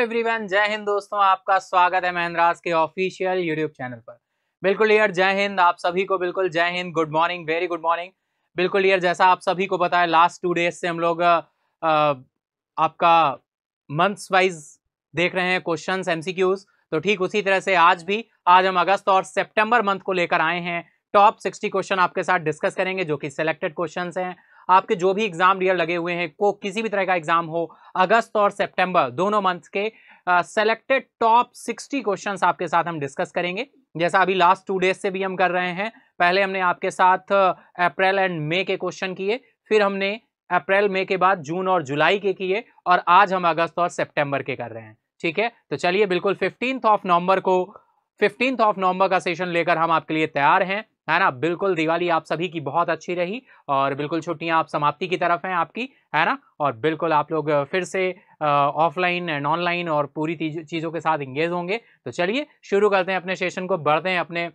Everyone जय हिंद दोस्तों आपका स्वागत है महेंद्राज के ऑफिशियल यूट्यूब चैनल पर बिल्कुल यार जय हिंद आप सभी को बिल्कुल जय हिंद good morning very good morning बिल्कुल यार जैसा आप सभी को पता है लास्ट टू डेज से हम लोग आ, आपका मंथ्स वाइज देख रहे हैं क्वेश्चंस एम तो ठीक उसी तरह से आज भी आज हम अगस्त और सेप्टेम्बर मंथ को लेकर आए हैं टॉप सिक्सटी क्वेश्चन आपके साथ डिस्कस करेंगे जो कि सिलेक्टेड क्वेश्चन हैं आपके जो भी एग्ज़ाम रियर लगे हुए हैं को किसी भी तरह का एग्ज़ाम हो अगस्त और सेप्टेम्बर दोनों मंथ के सेलेक्टेड टॉप सिक्सटी क्वेश्चन आपके साथ हम डिस्कस करेंगे जैसा अभी लास्ट टू डेज से भी हम कर रहे हैं पहले हमने आपके साथ अप्रैल एंड मई के क्वेश्चन किए फिर हमने अप्रैल मई के बाद जून और जुलाई के किए और आज हम अगस्त और सेप्टेम्बर के कर रहे हैं ठीक है तो चलिए बिल्कुल फिफ्टींथ ऑफ नवंबर को फिफ्टींथ ऑफ नवंबर का सेशन लेकर हम आपके लिए तैयार हैं है ना बिल्कुल दिवाली आप सभी की बहुत अच्छी रही और बिल्कुल छुट्टियां आप समाप्ति की तरफ हैं आपकी है ना और बिल्कुल आप लोग फिर से ऑफलाइन एंड ऑनलाइन और पूरी चीज़ों के साथ इंगेज होंगे तो चलिए शुरू करते हैं अपने सेशन को बढ़ते हैं अपने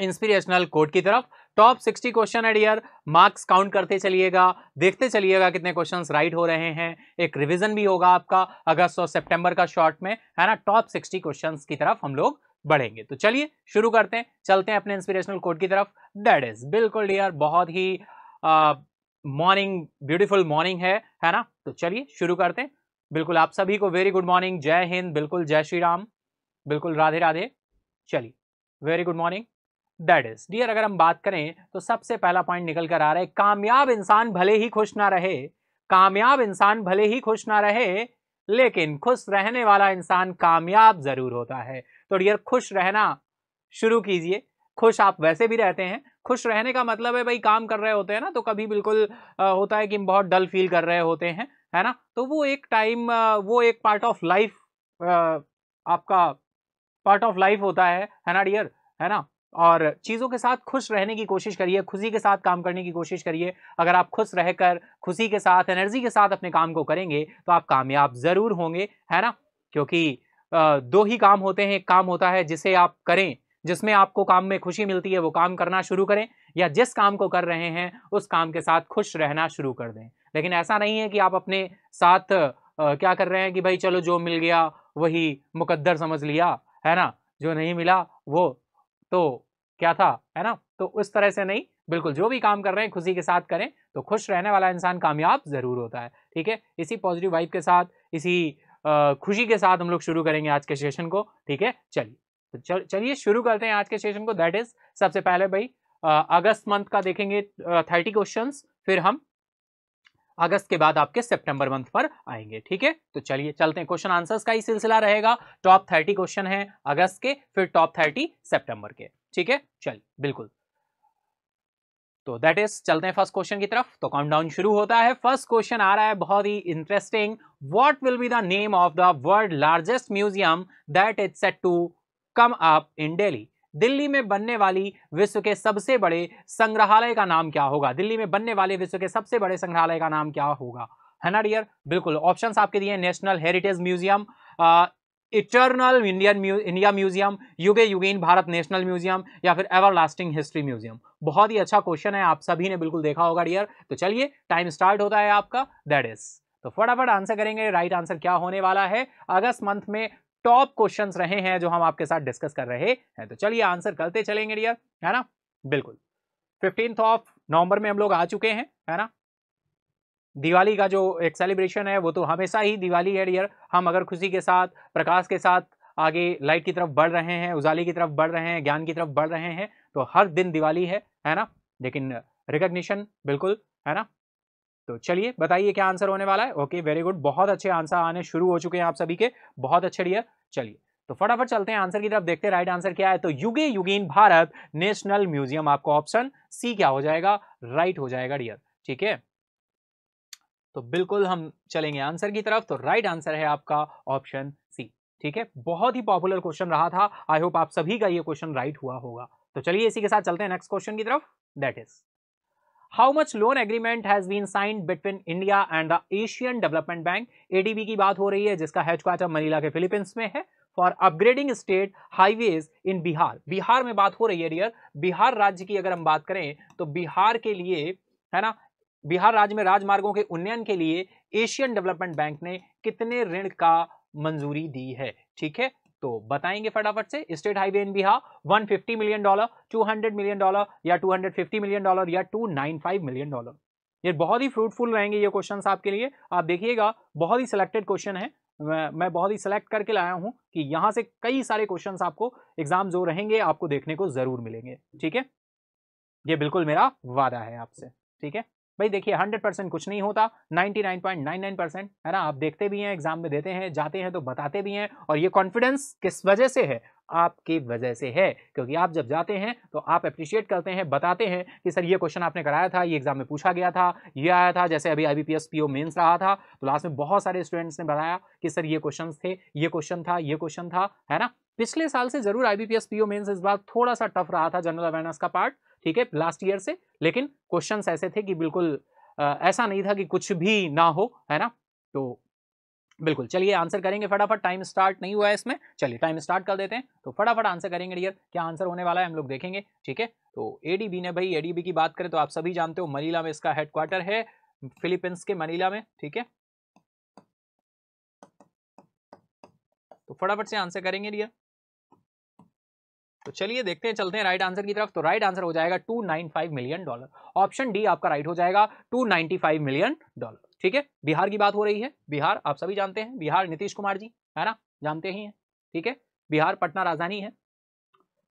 इंस्पिरेशनल कोड की तरफ टॉप सिक्सटी क्वेश्चन है डियर मार्क्स काउंट करते चलिएगा देखते चलिएगा कितने क्वेश्चंस राइट हो रहे हैं एक रिवीजन भी होगा आपका अगस्त और सितंबर का शॉर्ट में है ना टॉप सिक्सटी क्वेश्चंस की तरफ हम लोग बढ़ेंगे तो चलिए शुरू करते हैं चलते हैं अपने इंस्पिरेशनल कोड की तरफ दैट इज बिल्कुल डियर बहुत ही मॉर्निंग ब्यूटीफुल मॉर्निंग है है ना तो चलिए शुरू करते हैं बिल्कुल आप सभी को वेरी गुड मॉर्निंग जय हिंद बिल्कुल जय श्री राम बिल्कुल राधे राधे चलिए very good morning that is dear अगर हम बात करें तो सबसे पहला पॉइंट निकल कर आ रहा है कामयाब इंसान भले ही खुश ना रहे कामयाब इंसान भले ही खुश ना रहे लेकिन खुश रहने वाला इंसान कामयाब जरूर होता है तो डियर खुश रहना शुरू कीजिए खुश आप वैसे भी रहते हैं खुश रहने का मतलब है भाई काम कर रहे होते हैं ना तो कभी बिल्कुल होता है कि बहुत डल फील कर रहे होते हैं है ना तो वो एक टाइम वो एक पार्ट ऑफ लाइफ आपका पार्ट ऑफ लाइफ होता है है ना डियर है ना और चीज़ों के साथ खुश रहने की कोशिश करिए खुशी के साथ काम करने की कोशिश करिए अगर आप खुश रहकर खुशी के साथ एनर्जी के साथ अपने काम को करेंगे तो आप कामयाब ज़रूर होंगे है ना क्योंकि दो ही काम होते हैं एक काम होता है जिसे आप करें जिसमें आपको काम में खुशी मिलती है वो काम करना शुरू करें या जिस काम को कर रहे हैं उस काम के साथ खुश रहना शुरू कर दें लेकिन ऐसा नहीं है कि आप अपने साथ क्या कर रहे हैं कि भाई चलो जो मिल गया वही मुकद्दर समझ लिया है ना जो नहीं मिला वो तो क्या था है ना तो उस तरह से नहीं बिल्कुल जो भी काम कर रहे हैं खुशी के साथ करें तो खुश रहने वाला इंसान कामयाब ज़रूर होता है ठीक है इसी पॉजिटिव वाइब के साथ इसी खुशी के साथ हम लोग शुरू करेंगे आज के सेशन को ठीक है चलिए तो चलिए शुरू करते हैं आज के सेशन को दैट इज सबसे पहले भाई अगस्त मंथ का देखेंगे थर्टी क्वेश्चन फिर हम अगस्त के बाद आपके सितंबर मंथ पर आएंगे ठीक है तो चलिए चलते हैं क्वेश्चन आंसर्स का ही सिलसिला रहेगा टॉप थर्टी क्वेश्चन है अगस्त के फिर टॉप थर्टी सितंबर के ठीक है चलिए बिल्कुल तो दैट इज चलते हैं फर्स्ट क्वेश्चन की तरफ तो काउंटडाउन शुरू होता है फर्स्ट क्वेश्चन आ रहा है बहुत ही interesting what will be the name of the world largest museum that is set to come up in Delhi Delhi में बनने वाली विश्व के सबसे बड़े संग्रहालय का नाम क्या होगा दिल्ली में बनने वाले विश्व के सबसे बड़े संग्रहालय का नाम क्या होगा है ना डियर बिल्कुल ऑप्शंस आपके दिए national heritage museum eternal Indian India museum Yuge Yugeen Bharat national museum या फिर एवर लास्टिंग हिस्ट्री म्यूजियम बहुत ही अच्छा क्वेश्चन है आप सभी ने बिल्कुल देखा होगा डियर तो चलिए टाइम स्टार्ट होता है आपका दैट इज तो फटाफट आंसर करेंगे राइट आंसर क्या होने वाला है अगस्त मंथ में टॉप क्वेश्चन रहे हैं जो हम आपके साथ डिस्कस कर रहे हैं तो चलिए आंसर करते चलेंगे डियर है ना बिल्कुल फिफ्टींथ ऑफ नवंबर में हम लोग आ चुके हैं है ना दिवाली का जो एक सेलिब्रेशन है वो तो हमेशा ही दिवाली है डियर हम अगर खुशी के साथ प्रकाश के साथ आगे लाइट की तरफ बढ़ रहे हैं उजाली की तरफ बढ़ रहे हैं ज्ञान की तरफ बढ़ रहे हैं तो हर दिन दिवाली है है ना लेकिन रिकग्निशन बिल्कुल है ना तो चलिए बताइए क्या आंसर होने वाला है ओके वेरी गुड बहुत अच्छे आंसर आने शुरू हो चुके हैं आप सभी के बहुत अच्छे डियर चलिए तो फटाफट चलते हैं आंसर की तरफ देखते हैं राइट आंसर क्या है तो युगे युगीन भारत नेशनल म्यूजियम आपको ऑप्शन सी क्या हो जाएगा राइट हो जाएगा डियर ठीक है तो बिल्कुल हम चलेंगे आंसर की तरफ तो राइट आंसर है आपका ऑप्शन सी ठीक है बहुत ही पॉपुलर क्वेश्चन रहा था आई होप आप सभी का ये क्वेश्चन राइट हुआ होगा तो चलिए इसी के साथ चलते हैं नेक्स्ट क्वेश्चन की तरफ that is how much loan agreement has been signed between India and the Asian development bank ADB की बात हो रही है जिसका हेडक्वार्टर मनीला के फिलीपींस में है for upgrading state highways in Bihar Bihar में बात हो रही है डियर बिहार राज्य की अगर हम बात करें तो बिहार के लिए है ना बिहार राज्य में राजमार्गों के उन्नयन के लिए एशियन डेवलपमेंट बैंक ने कितने ऋण का मंजूरी दी है ठीक है तो बताएंगे फटाफट से state highway in Bihar 150 million dollar 200 million dollar या 250 मिलियन डॉलर या 295 मिलियन डॉलर ये बहुत ही फ्रूटफुल रहेंगे ये क्वेश्चन आपके लिए आप देखिएगा बहुत ही सिलेक्टेड क्वेश्चन है मैं, मैं बहुत ही सिलेक्ट करके लाया हूं कि यहां से कई सारे क्वेश्चन आपको एग्जाम जो रहेंगे आपको देखने को जरूर मिलेंगे ठीक है ये बिल्कुल मेरा वादा है आपसे ठीक है भाई देखिए 100 परसेंट कुछ नहीं होता 99.99 परसेंट है ना आप देखते भी हैं एग्जाम में देते हैं जाते हैं तो बताते भी हैं और ये कॉन्फिडेंस किस वजह से है आपकी वजह से है क्योंकि आप जब जाते हैं तो आप अप्रिशिएट करते हैं बताते हैं कि सर ये क्वेश्चन आपने कराया था ये एग्जाम में पूछा गया था ये आया था जैसे अभी आई बी पी रहा था तो लास्ट में बहुत सारे स्टूडेंट्स ने बताया कि सर ये क्वेश्चन थे ये क्वेश्चन था ये क्वेश्चन था है ना पिछले साल से जरूर आई बी पीओ मेन्स इस बार थोड़ा सा टफ रहा था जनरल अवेयरनेस का पार्ट ठीक है लास्ट ईयर से लेकिन क्वेश्चन ऐसे थे कि बिल्कुल ऐसा नहीं था कि कुछ भी ना हो है ना तो बिल्कुल चलिए आंसर करेंगे फटाफट टाइम स्टार्ट नहीं हुआ है इसमें चलिए टाइम स्टार्ट कर देते हैं तो फटाफट आंसर करेंगे डियर क्या आंसर होने वाला है हम लोग देखेंगे ठीक है तो एडीबी ने भाई एडीबी की बात करें तो आप सभी जानते हो मनीला में इसका हेडक्वार्टर है फिलीपींस के मनीला में ठीक है तो फटाफट से आंसर करेंगे डियर तो चलिए देखते हैं चलते हैं राइट आंसर की तरफ तो राइट आंसर हो जाएगा 295 मिलियन डॉलर ऑप्शन डी आपका राइट हो जाएगा 295 मिलियन डॉलर ठीक है बिहार की बात हो रही है बिहार आप सभी जानते हैं बिहार नीतीश कुमार जी है ना जानते ही हैं ठीक है बिहार पटना राजधानी है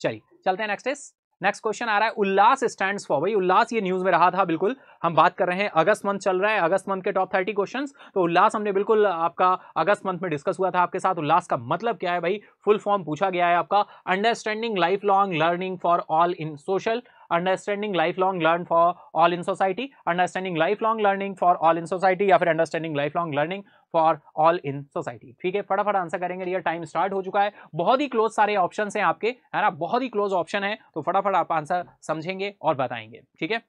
चलिए चलते हैं नेक्स्ट इस नेक्स्ट क्वेश्चन आ रहा है उल्लास स्टैंड फॉर भाई उल्लास ये न्यूज में रहा था बिल्कुल हम बात कर रहे हैं अगस्त मंथ चल रहा है अगस्त मंथ के टॉप थर्टी क्वेश्चन तो उल्लास हमने बिल्कुल आपका अगस्त मंथ में डिस्कस हुआ था आपके साथ उल्लास का मतलब क्या है भाई फुल फॉर्म पूछा गया है आपका understanding lifelong learning for all in social understanding lifelong learn for all in society understanding lifelong learning for all in society या फिर understanding lifelong learning for all in society ठीक है फटाफट answer करेंगे dear time start हो चुका है बहुत ही क्लोज सारे ऑप्शन हैं आपके है ना बहुत ही क्लोज ऑप्शन है तो फटाफट आप आंसर समझेंगे और बताएंगे ठीक है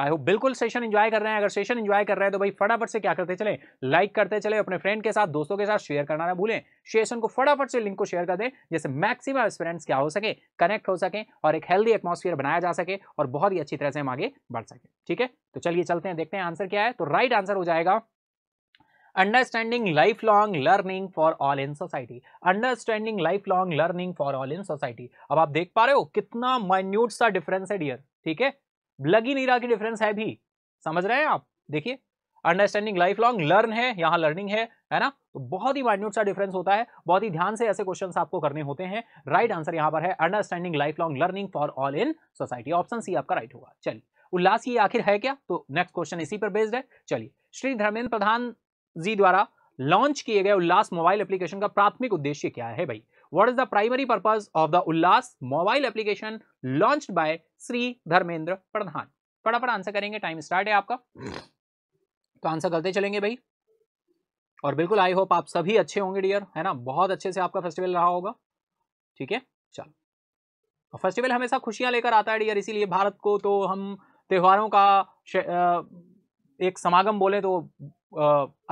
आई होप बिल्कुल सेशन एंजॉय कर रहे हैं अगर सेशन एंजॉय कर रहे हैं तो भाई फटाफट से क्या करते चले लाइक करते चले अपने फ्रेंड के साथ दोस्तों के साथ शेयर करना ना भूलें सेशन को फटाफट से लिंक को शेयर कर दें जैसे मैक्सिमम स्टूडेंट्स क्या हो सके कनेक्ट हो सके और एक हेल्दी एटमोसफियर बनाया जा सके और बहुत ही अच्छी तरह से हम आगे बढ़ सके ठीक है तो चलिए चलते हैं देखते हैं आंसर क्या है तो राइट आंसर हो जाएगा understanding lifelong learning for all in society understanding lifelong learning for all in society अब आप देख पा रहे हो कितना माइन्यूट सा डिफरेंस है डियर ठीक है लग ही नहीं रहा कि डिफरेंस है भी समझ रहे हैं आप देखिए अंडरस्टैंडिंग लाइफ लॉन्ग लर्न है यहाँ लर्निंग है है ना तो बहुत ही माइन्यूट सा डिफरेंस होता है बहुत ही ध्यान से ऐसे क्वेश्चंस आपको करने होते हैं राइट आंसर यहाँ पर है understanding lifelong learning for all in society option C आपका राइट होगा चलिए उल्लास ये आखिर है क्या तो नेक्स्ट क्वेश्चन इसी पर बेस्ड है चलिए श्री धर्मेंद्र प्रधान जी द्वारा लॉन्च किए गए उल्लास मोबाइल एप्लीकेशन का प्राथमिक उद्देश्य क्या है भाई what is the primary purpose of the Ullas mobile application launched by Sri Dharmendra Pradhan? फटाफट आंसर करेंगे टाइम स्टार्ट है आपका तो आंसर करते चलेंगे भाई और बिल्कुल आई होप आप सभी अच्छे होंगे डियर है ना बहुत अच्छे से आपका फेस्टिवल रहा होगा ठीक है चलो फेस्टिवल हमेशा खुशियां लेकर आता है डियर इसीलिए भारत को तो हम त्योहारों का एक समागम बोले तो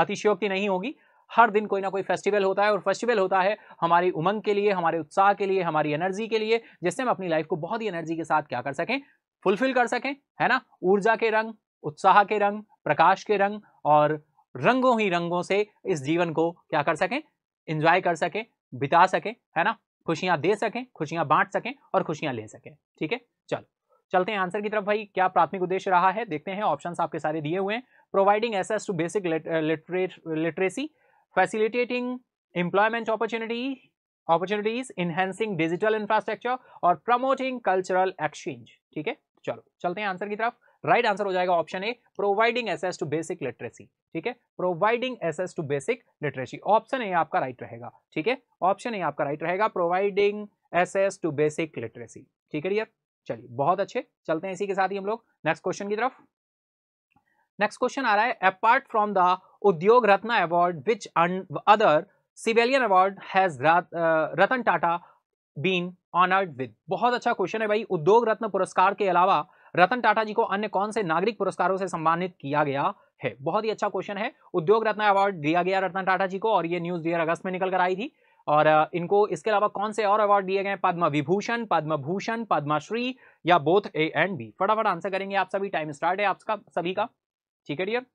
अतिशयोक्ति नहीं होगी हर दिन कोई ना कोई फेस्टिवल होता है और फेस्टिवल होता है हमारी उमंग के लिए हमारे उत्साह के लिए हमारी एनर्जी के लिए जिससे हम अपनी लाइफ को बहुत ही एनर्जी के साथ क्या कर सकें फुलफिल कर सकें है ना ऊर्जा के रंग उत्साह के रंग प्रकाश के रंग और रंगों ही रंगों से इस जीवन को क्या कर सकें इंजॉय कर सकें बिता सकें है ना खुशियां दे सकें खुशियां बांट सकें और खुशियां ले सकें ठीक है चलो चलते हैं आंसर की तरफ भाई क्या प्राथमिक उद्देश्य रहा है देखते हैं ऑप्शन आपके सारे दिए हुए हैं providing access to basic literacy facilitating employment opportunity opportunities enhancing digital infrastructure और प्रमोटिंग कल्चरल एक्सचेंज ठीक है चलो चलते हैं आंसर की तरफ राइट right आंसर हो जाएगा option A providing access to basic literacy ठीक है providing access to basic literacy option A आपका राइट right रहेगा ठीक है ऑप्शन ए आपका राइट right रहेगा providing access to basic literacy ठीक है डियर चलिए बहुत अच्छे चलते हैं इसी के साथ ही हम लोग नेक्स्ट क्वेश्चन की तरफ नेक्स्ट क्वेश्चन आ रहा है apart from the Udyog Ratna award which other civilian award has Ratan Tata been honoured with बहुत अच्छा क्वेश्चन है भाई उद्योग रत्न पुरस्कार के अलावा रतन टाटा जी को अन्य कौन से नागरिक पुरस्कारों से सम्मानित किया गया है बहुत ही अच्छा क्वेश्चन है उद्योग रत्न अवार्ड दिया गया रतन टाटा जी को और ये न्यूज डियर अगस्त में निकल कर आई थी और uh, इनको इसके अलावा कौन से और अवार्ड दिए गए पद्म विभूषण पद्म भूषण पद्मश्री या बोथ ए एंड बी फटाफट आंसर करेंगे आप सभी टाइम स्टार्ट है आपका सभी का ठीक है डियर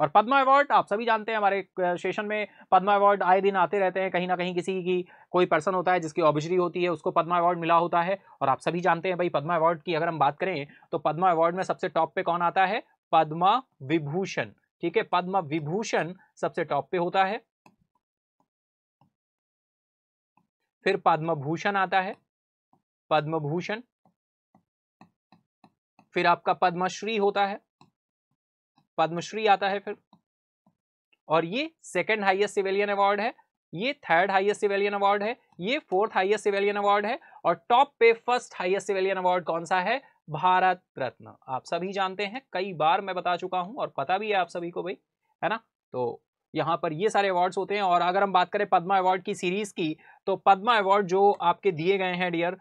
और पद्मा अवार्ड आप सभी जानते हैं हमारे सेशन में पद्मा अवार्ड आए दिन आते रहते हैं कहीं ना कहीं किसी की कोई पर्सन होता है जिसकी ऑबिजरी होती है उसको पद्मा अवार्ड मिला होता है और आप सभी जानते हैं भाई पद्मा अवार्ड की अगर हम बात करें तो पद्म अवार्ड में सबसे टॉप पे कौन आता है पद्म विभूषण ठीक है पद्म विभूषण सबसे टॉप पे होता है फिर पद्म भूषण आता है पद्म भूषण फिर आपका पद्मश्री होता है पद्मश्री आता है फिर और ये सेकेंड हाइएस्ट सिविलियन अवार्ड है ये थर्ड हाइएस्ट सिविलियन अवार्ड है ये फोर्थ हाइएस्ट सिविलियन अवार्ड है और टॉप पे फर्स्ट हाइएस्ट सिविलियन अवार्ड कौन सा है भारत रत्न आप सभी जानते हैं कई बार मैं बता चुका हूं और पता भी है आप सभी को भाई है ना तो यहाँ पर ये सारे अवार्ड्स होते हैं और अगर हम बात करें पद्मा अवार्ड की सीरीज की तो पद्मा अवार्ड जो आपके दिए गए हैं डियर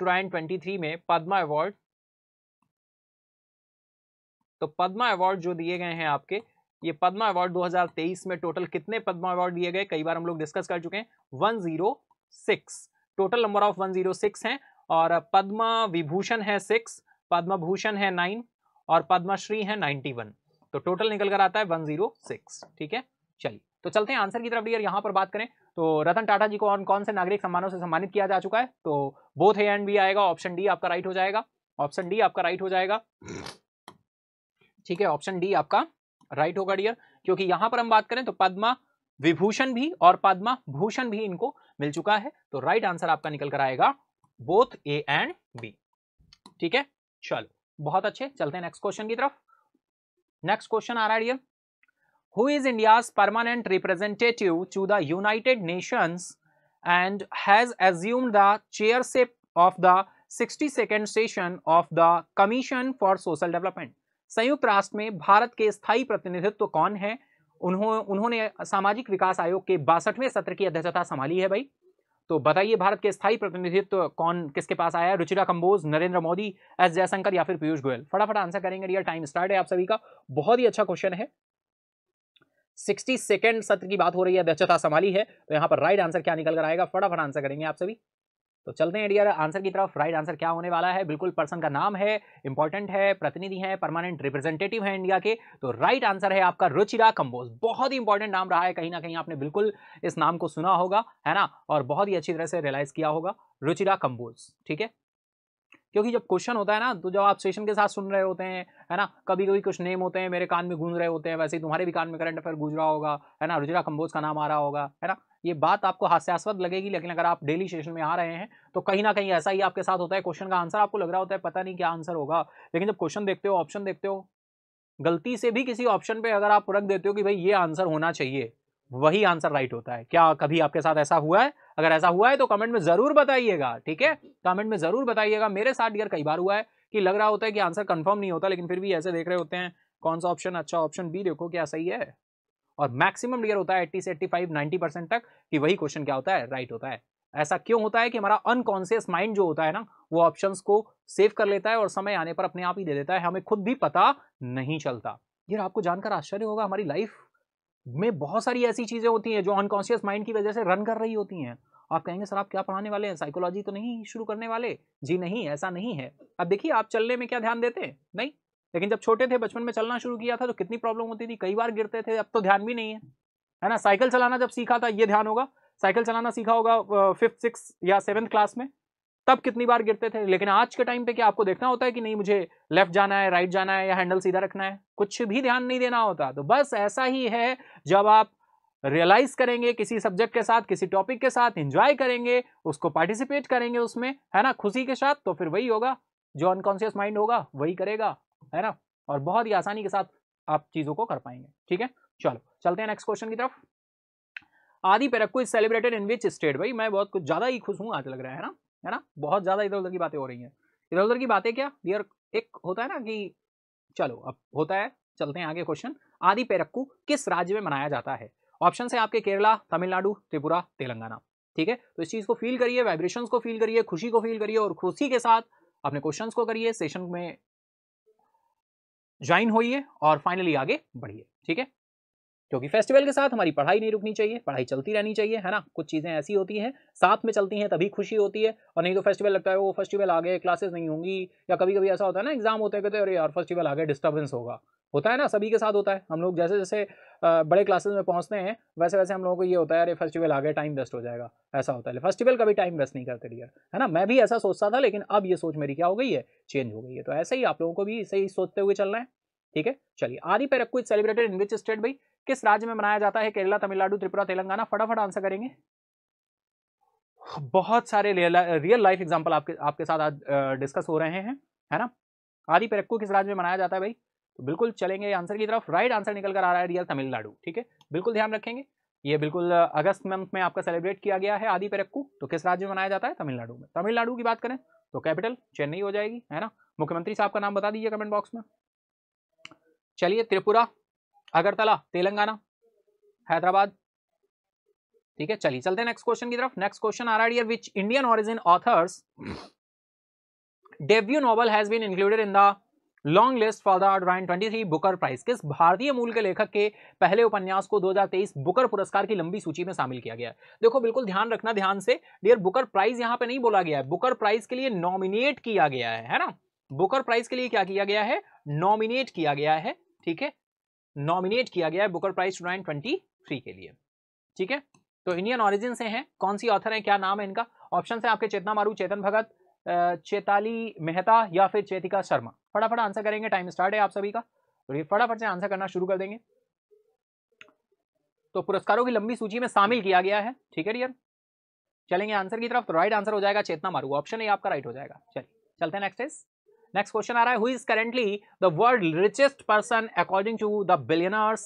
टू ट्वेंटी में पद्मा अवार्ड तो पद्मा अवार्ड जो दिए गए हैं आपके ये पद्मा अवार्ड 2023 में टोटल कितने पद्मा अवार्ड दिए गए कई बार हम लोग डिस्कस कर चुके हैं 106 टोटल नंबर ऑफ 106 हैं और पद्मा विभूषण है सिक्स पद्म भूषण है नाइन और पद्मश्री है 91 तो टोटल निकल कर आता है 106 ठीक है चलिए तो चलते हैं आंसर की तरफ डियर यहाँ पर बात करें तो रतन टाटा जी को और कौन से नागरिक सम्मानों से सम्मानित किया जा चुका है तो बोथ ए एंड बी आएगा ऑप्शन डी आपका राइट हो जाएगा ऑप्शन डी आपका राइट हो जाएगा ठीक है ऑप्शन डी आपका राइट होगा डियर क्योंकि यहां पर हम बात करें तो पद्मा विभूषण भी और पद्मा भूषण भी इनको मिल चुका है तो राइट आंसर आपका निकल कर आएगा बोथ ए एंड बी ठीक है चलो बहुत अच्छे चलते हैं नेक्स्ट क्वेश्चन की तरफ नेक्स्ट क्वेश्चन आ रहा है who is India permanent representative to the United Nations has assume the chairship of the sixty second session of the commission for social development संयुक्त राष्ट्र में भारत के स्थायी प्रतिनिधित्व कौन है उन्हों उन्होंने सामाजिक विकास आयोग के बासठवें सत्र की अध्यक्षता संभाली है भाई तो बताइए भारत के स्थायी प्रतिनिधित्व कौन किसके पास आया रुचिरा कंबोज नरेंद्र मोदी एस जयशंकर या फिर पीयूष गोयल फटाफट आंसर करेंगे रियल टाइम स्टार्ट है आप सभी का बहुत ही अच्छा क्वेश्चन है सिक्सटी सेकेंड सत्र की बात हो रही है अध्यक्षता संभाली है तो यहाँ पर राइट आंसर क्या निकल कर आएगा फटाफट आंसर करेंगे आप सभी तो चलते हैं डियर आंसर की तरफ राइट आंसर क्या होने वाला है बिल्कुल पर्सन का नाम है इंपॉर्टेंट है प्रतिनिधि है परमानेंट रिप्रेजेंटेटिव है इंडिया के तो राइट आंसर है आपका रुचिरा कंबोज बहुत ही इंपॉर्टेंट नाम रहा है कहीं ना कहीं आपने बिल्कुल इस नाम को सुना होगा है ना और बहुत ही अच्छी तरह से रियलाइज किया होगा रुचिरा कंबोज ठीक है क्योंकि जब क्वेश्चन होता है ना तो जब आप सेशन के साथ सुन रहे होते हैं है ना कभी कभी कुछ नेम होते हैं मेरे कान में गूंज रहे होते हैं वैसे ही तुम्हारे भी कान में करंट अफेयर गूंज रहा होगा है ना रुजरा कंबोज का नाम आ रहा होगा है ना ये बात आपको हास्यास्पद लगेगी लेकिन अगर आप डेली सेशन में आ रहे हैं तो कहीं ना कहीं ऐसा ही आपके साथ होता है क्वेश्चन का आंसर आपको लग रहा होता है पता नहीं क्या आंसर होगा लेकिन जब क्वेश्चन देखते हो ऑप्शन देखते हो गलती से भी किसी ऑप्शन पर अगर आप रख देते हो कि भाई ये आंसर होना चाहिए वही आंसर राइट होता है क्या कभी आपके साथ ऐसा हुआ है अगर ऐसा हुआ है तो कमेंट में जरूर बताइएगा ठीक है कमेंट में जरूर बताइएगा मेरे साथ यार कई बार हुआ है कि लग रहा होता है कि आंसर कंफर्म नहीं होता लेकिन फिर भी ऐसे देख रहे होते हैं कौन सा ऑप्शन अच्छा ऑप्शन बी देखो क्या सही है और मैक्सिमम डियर होता है एट्टी से एट्टी फाइव नाइन्टी परसेंट तक कि वही क्वेश्चन क्या होता है राइट होता है ऐसा क्यों होता है कि हमारा अनकॉन्सियस माइंड जो होता है ना वो ऑप्शंस को सेव कर लेता है और समय आने पर अपने आप ही दे देता है हमें खुद भी पता नहीं चलता यार आपको जानकर आश्चर्य होगा हमारी लाइफ में बहुत सारी ऐसी चीज़ें होती हैं जो अनकॉन्शियस माइंड की वजह से रन कर रही होती हैं आप कहेंगे सर आप क्या पढ़ाने वाले हैं साइकोलॉजी तो नहीं शुरू करने वाले जी नहीं ऐसा नहीं है अब देखिए आप चलने में क्या ध्यान देते हैं नहीं लेकिन जब छोटे थे बचपन में चलना शुरू किया था तो कितनी प्रॉब्लम होती थी कई बार गिरते थे अब तो ध्यान भी नहीं है है ना साइकिल चलाना जब सीखा था ये ध्यान होगा साइकिल चलाना सीखा होगा फिफ्थ सिक्स या सेवन्थ क्लास में तब कितनी बार गिरते थे लेकिन आज के टाइम पे क्या आपको देखना होता है कि नहीं मुझे लेफ्ट जाना है राइट जाना है या हैंडल सीधा रखना है कुछ भी ध्यान नहीं देना होता तो बस ऐसा ही है जब आप रियलाइज करेंगे किसी सब्जेक्ट के साथ किसी टॉपिक के साथ इंजॉय करेंगे उसको पार्टिसिपेट करेंगे उसमें है ना खुशी के साथ तो फिर वही होगा जो अनकॉन्सियस माइंड होगा वही करेगा है ना और बहुत ही आसानी के साथ आप चीज़ों को कर पाएंगे ठीक है चलो चलते हैं नेक्स्ट क्वेश्चन की तरफ Aadi Perukku is celebrated in which state भाई मैं बहुत कुछ ज़्यादा ही खुश हूँ आज लग रहा है ना है ना बहुत ज़्यादा इधर उधर की बातें हो रही हैं इधर उधर की बातें क्या डियर एक होता है ना कि चलो अब होता है चलते हैं आगे क्वेश्चन आदि पेरक्कू किस राज्य में मनाया जाता है ऑप्शन है आपके केरला तमिलनाडु त्रिपुरा तेलंगाना ठीक है तो इस चीज़ को फील करिए वाइब्रेशन को फील करिए खुशी को फील करिए और खुशी के साथ अपने क्वेश्चन को करिए सेशन में ज्वाइन होइए और फाइनली आगे बढ़िए ठीक है क्योंकि फेस्टिवल के साथ हमारी पढ़ाई नहीं रुकनी चाहिए पढ़ाई चलती रहनी चाहिए है ना कुछ चीज़ें ऐसी होती हैं साथ में चलती हैं तभी खुशी होती है और नहीं तो फेस्टिवल लगता है वो फेस्टिवल आ गए क्लासेस नहीं होंगी या कभी कभी ऐसा होता है ना एग्जाम होते हैं कहते अरे यार फेस्टिवल आ गए डिस्टर्बेंस होगा होता है ना सभी के साथ होता है हम लोग जैसे जैसे बड़े क्लासेज में पहुंचते हैं वैसे वैसे हम लोगों को ये होता है अरे फेस्टिवल आ गए टाइम वेस्ट हो जाएगा ऐसा होता है फेस्टिवल कभी टाइम वेस्ट नहीं करते डियर है ना मैं भी ऐसा सोचता था लेकिन अब ये सोच मेरी क्या हो गई है चेंज हो गई है तो ऐसे ही आप लोगों को भी सही सोचते हुए चलना है ठीक है चलिए आदि पैरक सेलिब्रेटेड इन विच स्टेट भाई किस राज्य में मनाया जाता है केरला तमिलनाडु त्रिपुरा तेलंगाना फटाफट आंसर करेंगे बहुत सारे रियल लाइफ एग्जाम्पल आपके आपके साथ आज डिस्कस हो रहे हैं है ना आदि पेरक्कू किस राज्य में मनाया जाता है भाई तो बिल्कुल चलेंगे आंसर की तरफ राइट आंसर निकल कर आ रहा है रियल तमिलनाडु ठीक है बिल्कुल ध्यान रखेंगे ये बिल्कुल अगस्त मंथ में आपका सेलिब्रेट किया गया है आदि पेरक्कू तो किस राज्य में मनाया जाता है तमिलनाडु में तमिलनाडु की बात करें तो कैपिटल चेन्नई हो जाएगी है ना मुख्यमंत्री साहब का नाम बता दीजिए कमेंट बॉक्स में चलिए त्रिपुरा अगरतला तेलंगाना हैदराबाद ठीक है चलिए चलते हैं नेक्स्ट क्वेश्चन की तरफ नेक्स्ट क्वेश्चन आ रहा है which Indian origin authors debut novel has been included in the long list for the twenty three Booker prize किस भारतीय मूल के लेखक के पहले उपन्यास को 2023 बुकर पुरस्कार की लंबी सूची में शामिल किया गया है देखो बिल्कुल ध्यान रखना ध्यान से डियर बुकर प्राइज यहाँ पे नहीं बोला गया है बुकर प्राइज के लिए नॉमिनेट किया गया है है ना बुकर प्राइज के लिए क्या किया गया है नॉमिनेट किया गया है ठीक है नॉमिनेट किया गया है बुकर प्राइज टू ट्वेंटी के लिए ठीक है तो इंडियन ऑरिजिन से हैं कौन सी ऑथर है क्या नाम है इनका ऑप्शन है आपके चेतना मारू चेतन भगत चेताली मेहता या फिर चेतिका शर्मा फटाफट आंसर करेंगे टाइम स्टार्ट है आप सभी का तो ये फटाफट से आंसर करना शुरू कर देंगे तो पुरस्कारों की लंबी सूची में शामिल किया गया है ठीक है डियर चलेंगे आंसर की तरफ तो राइट आंसर हो जाएगा चेतना मारू ऑप्शन ए आपका राइट हो जाएगा चलिए चलते हैं नेक्स्ट इज नेक्स्ट क्वेश्चन आ रहा है who is currently the world richest person according to the billionaires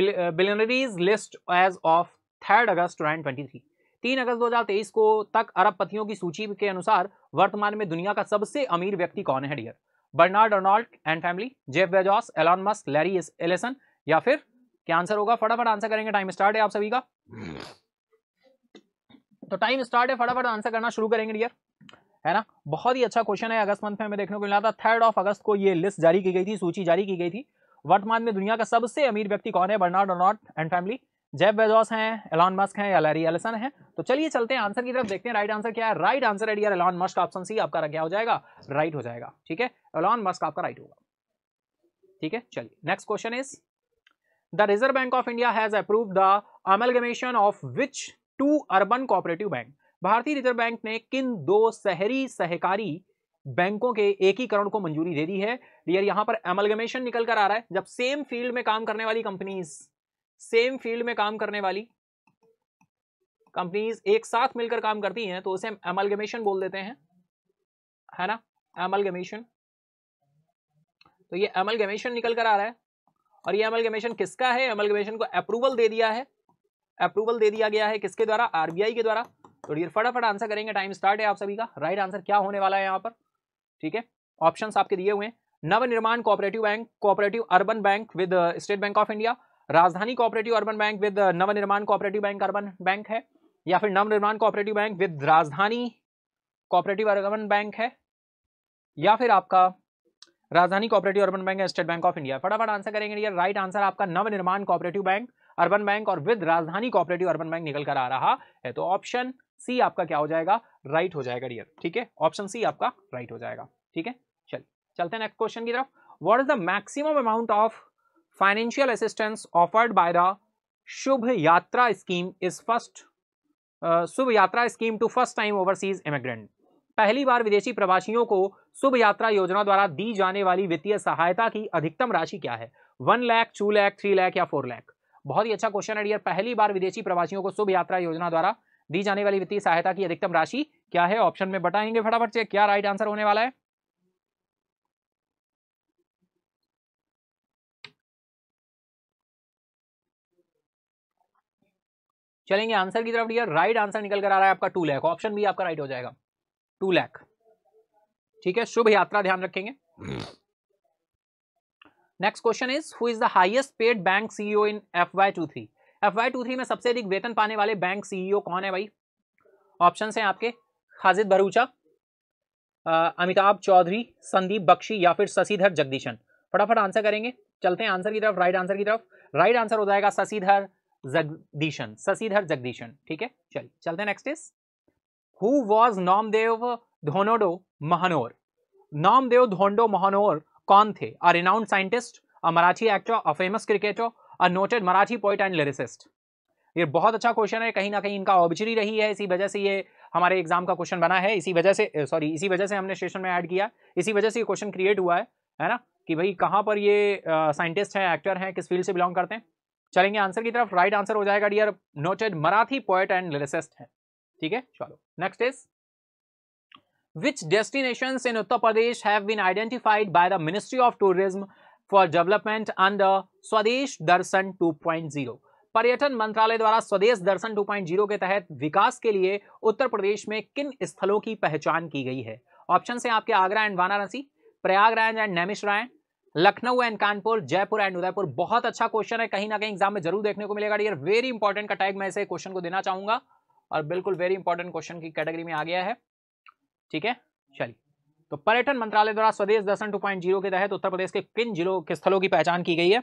billionaires list as of third August twenty तीन अगस्त 2023 को तक अरब पतियों की सूची के अनुसार वर्तमान में दुनिया का सबसे अमीर व्यक्ति कौन है dear Bernard Donald and family Jeff Bezos Elon Musk Larry Ellison या फिर क्या आंसर होगा फटाफट आंसर करेंगे टाइम स्टार्ट है आप सभी का तो टाइम स्टार्ट है फटाफट आंसर करना शुरू करेंगे डियर है ना बहुत ही अच्छा क्वेश्चन है अगस्त मंथ में हमें देखने को मिला था थर्ड ऑफ अगस्त को ये लिस्ट जारी की गई थी सूची जारी की गई थी वर्तमान में दुनिया का सबसे अमीर व्यक्ति कौन है Bernard Arnault and family Jeff Bezos हैं एलॉन मस्क हैं या लैरी एलिसन हैं तो चलिए चलते हैं आंसर की तरफ देखते हैं राइट आंसर क्या है राइट आंसर है dear Elon Musk option C आपका क्या हो जाएगा राइट हो जाएगा ठीक है एलॉन मस्क आपका राइट होगा ठीक है चलिए next question is the Reserve Bank of India has approve the amalgamation of which two urban cooperative bank भारतीय रिजर्व बैंक ने किन दो शहरी सहकारी बैंकों के एकीकरण को मंजूरी दे दी है यार यहां पर एमलगमेशन निकल कर आ रहा है जब सेम फील्ड में काम करने वाली कंपनीज सेम फील्ड में काम करने वाली कंपनीज एक साथ मिलकर काम करती हैं तो उसे हम एमलगमेशन बोल देते हैं है ना एमलगमेशन तो ये एमलगमेशन निकल कर आ रहा है और ये एमलगमेशन किसका है एमलगमेशन को अप्रूवल दे दिया है अप्रूवल दे दिया गया है किसके द्वारा आरबीआई के द्वारा तो डियर फटाफट आंसर करेंगे टाइम स्टार्ट है आप सभी का राइट आंसर क्या होने वाला है यहाँ पर ठीक है ऑप्शन आपके दिए हुए Nav Nirman cooperative bank cooperative urban bank with State Bank of India Rajdhani cooperative urban bank with Navnirman cooperative bank urban bank है या फिर Navnirman cooperative bank with Rajdhani cooperative urban bank है या फिर आपका राजधानी कोऑपरेटिव अर्बन बैंक है स्टेट बैंक ऑफ इंडिया फटाफट answer करेंगे यार राइट आंसर आपका Navnirman cooperative bank urban bank और with Rajdhani cooperative urban bank निकल कर आ रहा है तो ऑप्शन सी आपका क्या हो जाएगा राइट right हो जाएगा डियर ठीक है ऑप्शन सी आपका राइट right हो जाएगा ठीक है चल चलते हैं नेक्स्ट क्वेश्चन की तरफ what is the maximum amount of financial assistance offered by the Shubh Yatra scheme is first Shubh Yatra scheme to first time overseas immigrant पहली बार विदेशी प्रवासियों को शुभ यात्रा योजना द्वारा दी जाने वाली वित्तीय सहायता की अधिकतम राशि क्या है one lakh two lakh three lakh या फोर लैख बहुत ही अच्छा क्वेश्चन है डियर पहली बार विदेशी प्रवासियों को शुभ यात्रा योजना द्वारा दी जाने वाली वित्तीय सहायता की अधिकतम राशि क्या है ऑप्शन में बताएंगे फटाफट से क्या राइट आंसर होने वाला है चलेंगे आंसर की तरफ डियर राइट आंसर निकल कर आ रहा है आपका टू लैख ऑप्शन भी आपका राइट हो जाएगा टू लैख ठीक है शुभ यात्रा ध्यान रखेंगे next question is who is the highest paid bank CEO in F Y two three F Y two three में सबसे अधिक वेतन पाने वाले बैंक सीईओ e कौन है भाई ऑप्शन हैं आपके खाजिद भरूचा अमिताभ चौधरी संदीप बख्शी या फिर शशिधर जगदीशन फटाफट आंसर करेंगे चलते हैं आंसर की तरफ राइट आंसर की तरफ राइट आंसर हो जाएगा शशिधर जगदीशन शशिधर जगदीशन ठीक है चलिए चलते हैं next is who was Namdeo Dhondo Mahanor Namdeo Dhondo Mahanor कौन थे a renowned scientist a Marathi actor a famous cricketer a noted Marathi poet and lyricist ये बहुत अच्छा क्वेश्चन है कहीं ना कहीं इनका ऑब्जरी रही है इसी वजह से ये हमारे एग्जाम का क्वेश्चन बना है इसी वजह से सॉरी इसी वजह से हमने स्टेशन में ऐड किया इसी वजह से ये क्वेश्चन क्रिएट हुआ है है ना कि भाई कहाँ पर ये साइंटिस्ट हैं एक्टर हैं किस फील्ड से बिलोंग करते हैं चलेंगे आंसर की तरफ राइट आंसर हो जाएगा dear noted Marathi poet and lyricist है ठीक है चलो next is which destination in Uttar Pradesh have been identified by the ministry of tourism for development under Swadesh Darshan 2.0 पर्यटन मंत्रालय द्वारा स्वदेश दर्शन 2.0 के तहत विकास के लिए उत्तर प्रदेश में किन स्थलों की पहचान की गई है ऑप्शन है आपके Agra and Varanasi Prayagraj and Naimisharanya Lucknow and Kanpur Jaipur and Udaipur बहुत अच्छा क्वेश्चन है कहीं ना कहीं एग्जाम में जरूर देखने को मिलेगा डियर वेरी इंपॉर्टेंट का टैग मैं इसे क्वेश्चन को देना चाहूंगा और बिल्कुल वेरी इंपॉर्टेंट क्वेश्चन की कैटेगरी में आ गया है ठीक है चलिए तो पर्यटन मंत्रालय द्वारा स्वदेश दर्शन 2.0 के तहत उत्तर प्रदेश के किन जिलों के स्थलों की पहचान की गई है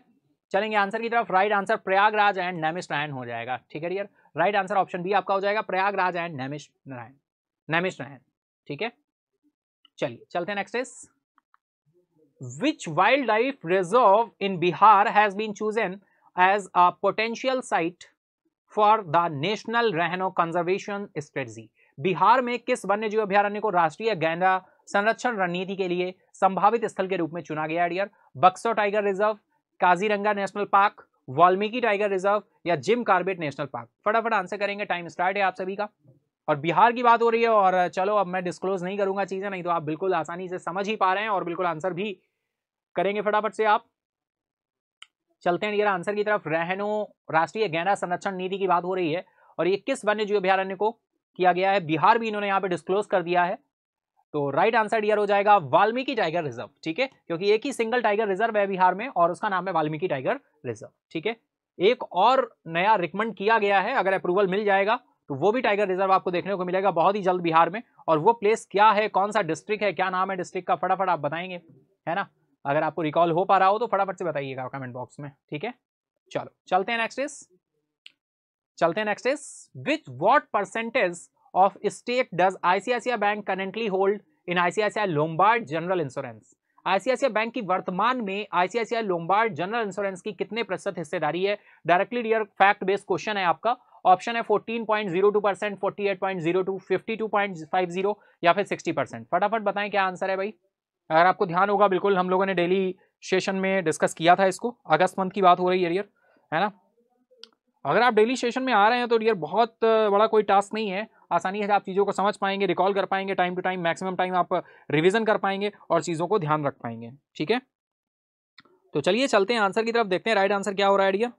चलेंगे आंसर की तरफ right answer Prayagraj and Naimish Narayan हो जाएगा ठीक है dear right answer option B आपका हो जाएगा प्रयागराज एंड नैमिश नारायण नैमिश नारायण ठीक है चलिए चलते हैं next is which wildlife reserve in Bihar has been chosen as a potential site for the national rhino conservation strategy Bihar में किस वन्य जीव अभ्यारण्य को राष्ट्रीय गैंडा संरक्षण रणनीति के लिए संभावित स्थल के रूप में चुना गया dear Buxa tiger reserve Kaziranga national park Valmiki tiger reserve या जिम कार्बेट नेशनल पार्क फटाफट आंसर करेंगे टाइम स्टार्ट है आप सभी का और बिहार की बात हो रही है और चलो अब मैं डिस्क्लोज नहीं करूंगा चीज़ें नहीं तो आप बिल्कुल आसानी से समझ ही पा रहे हैं और बिल्कुल आंसर भी करेंगे फटाफट से आप चलते हैं डियर आंसर की तरफ रहनो राष्ट्रीय गहरा संरक्षण नीति की बात हो रही है और ये किस वन्य जीव अभ्यारण्य को किया गया है बिहार भी इन्होंने यहाँ पे डिस्क्लोज कर दिया है तो राइट आंसर डियर हो जाएगा वाल्मीकि टाइगर रिजर्व ठीक है क्योंकि एक ही सिंगल टाइगर रिजर्व है बिहार में और उसका नाम है वाल्मीकि टाइगर रिजर्व ठीक है एक और नया रिकमेंड किया गया है अगर अप्रूवल मिल जाएगा तो वो भी टाइगर रिजर्व आपको देखने को मिलेगा बहुत ही जल्द बिहार में और वो प्लेस क्या है कौन सा डिस्ट्रिक्ट है क्या नाम है डिस्ट्रिक्ट का फटाफट आप बताएंगे है ना अगर आपको रिकॉल हो पा रहा हो तो फटाफट से बताइएगा कमेंट बॉक्स में ठीक है चलो चलते हैं नेक्स्ट इस चलते हैं next is with what percentage of state does ICICI bank currently hold in ICICI Lombard general insurance ICICI bank की वर्तमान में आईसीआईसीआई लोम्बार्ड जनरल इंश्योरेंस की कितने प्रतिशत हिस्सेदारी है directly dear fact based question है आपका ऑप्शन है 14.02 percent forty point zero two fifty two या फिर 60 परसेंट फटाफट बताएं क्या आंसर है भाई अगर आपको ध्यान होगा बिल्कुल हम लोगों ने डेली सेशन में डिस्कस किया था इसको अगस्त मंथ की बात हो रही है डियर है ना अगर आप डेली सेशन में आ रहे हैं तो डियर बहुत बड़ा कोई टास्क नहीं है आसानी है आप चीज़ों को समझ पाएंगे रिकॉल कर पाएंगे time to time maximum time आप रिविज़न कर पाएंगे और चीज़ों को ध्यान रख पाएंगे ठीक है तो चलिए चलते हैं आंसर की तरफ देखते हैं राइट आंसर क्या हो रहा है डियर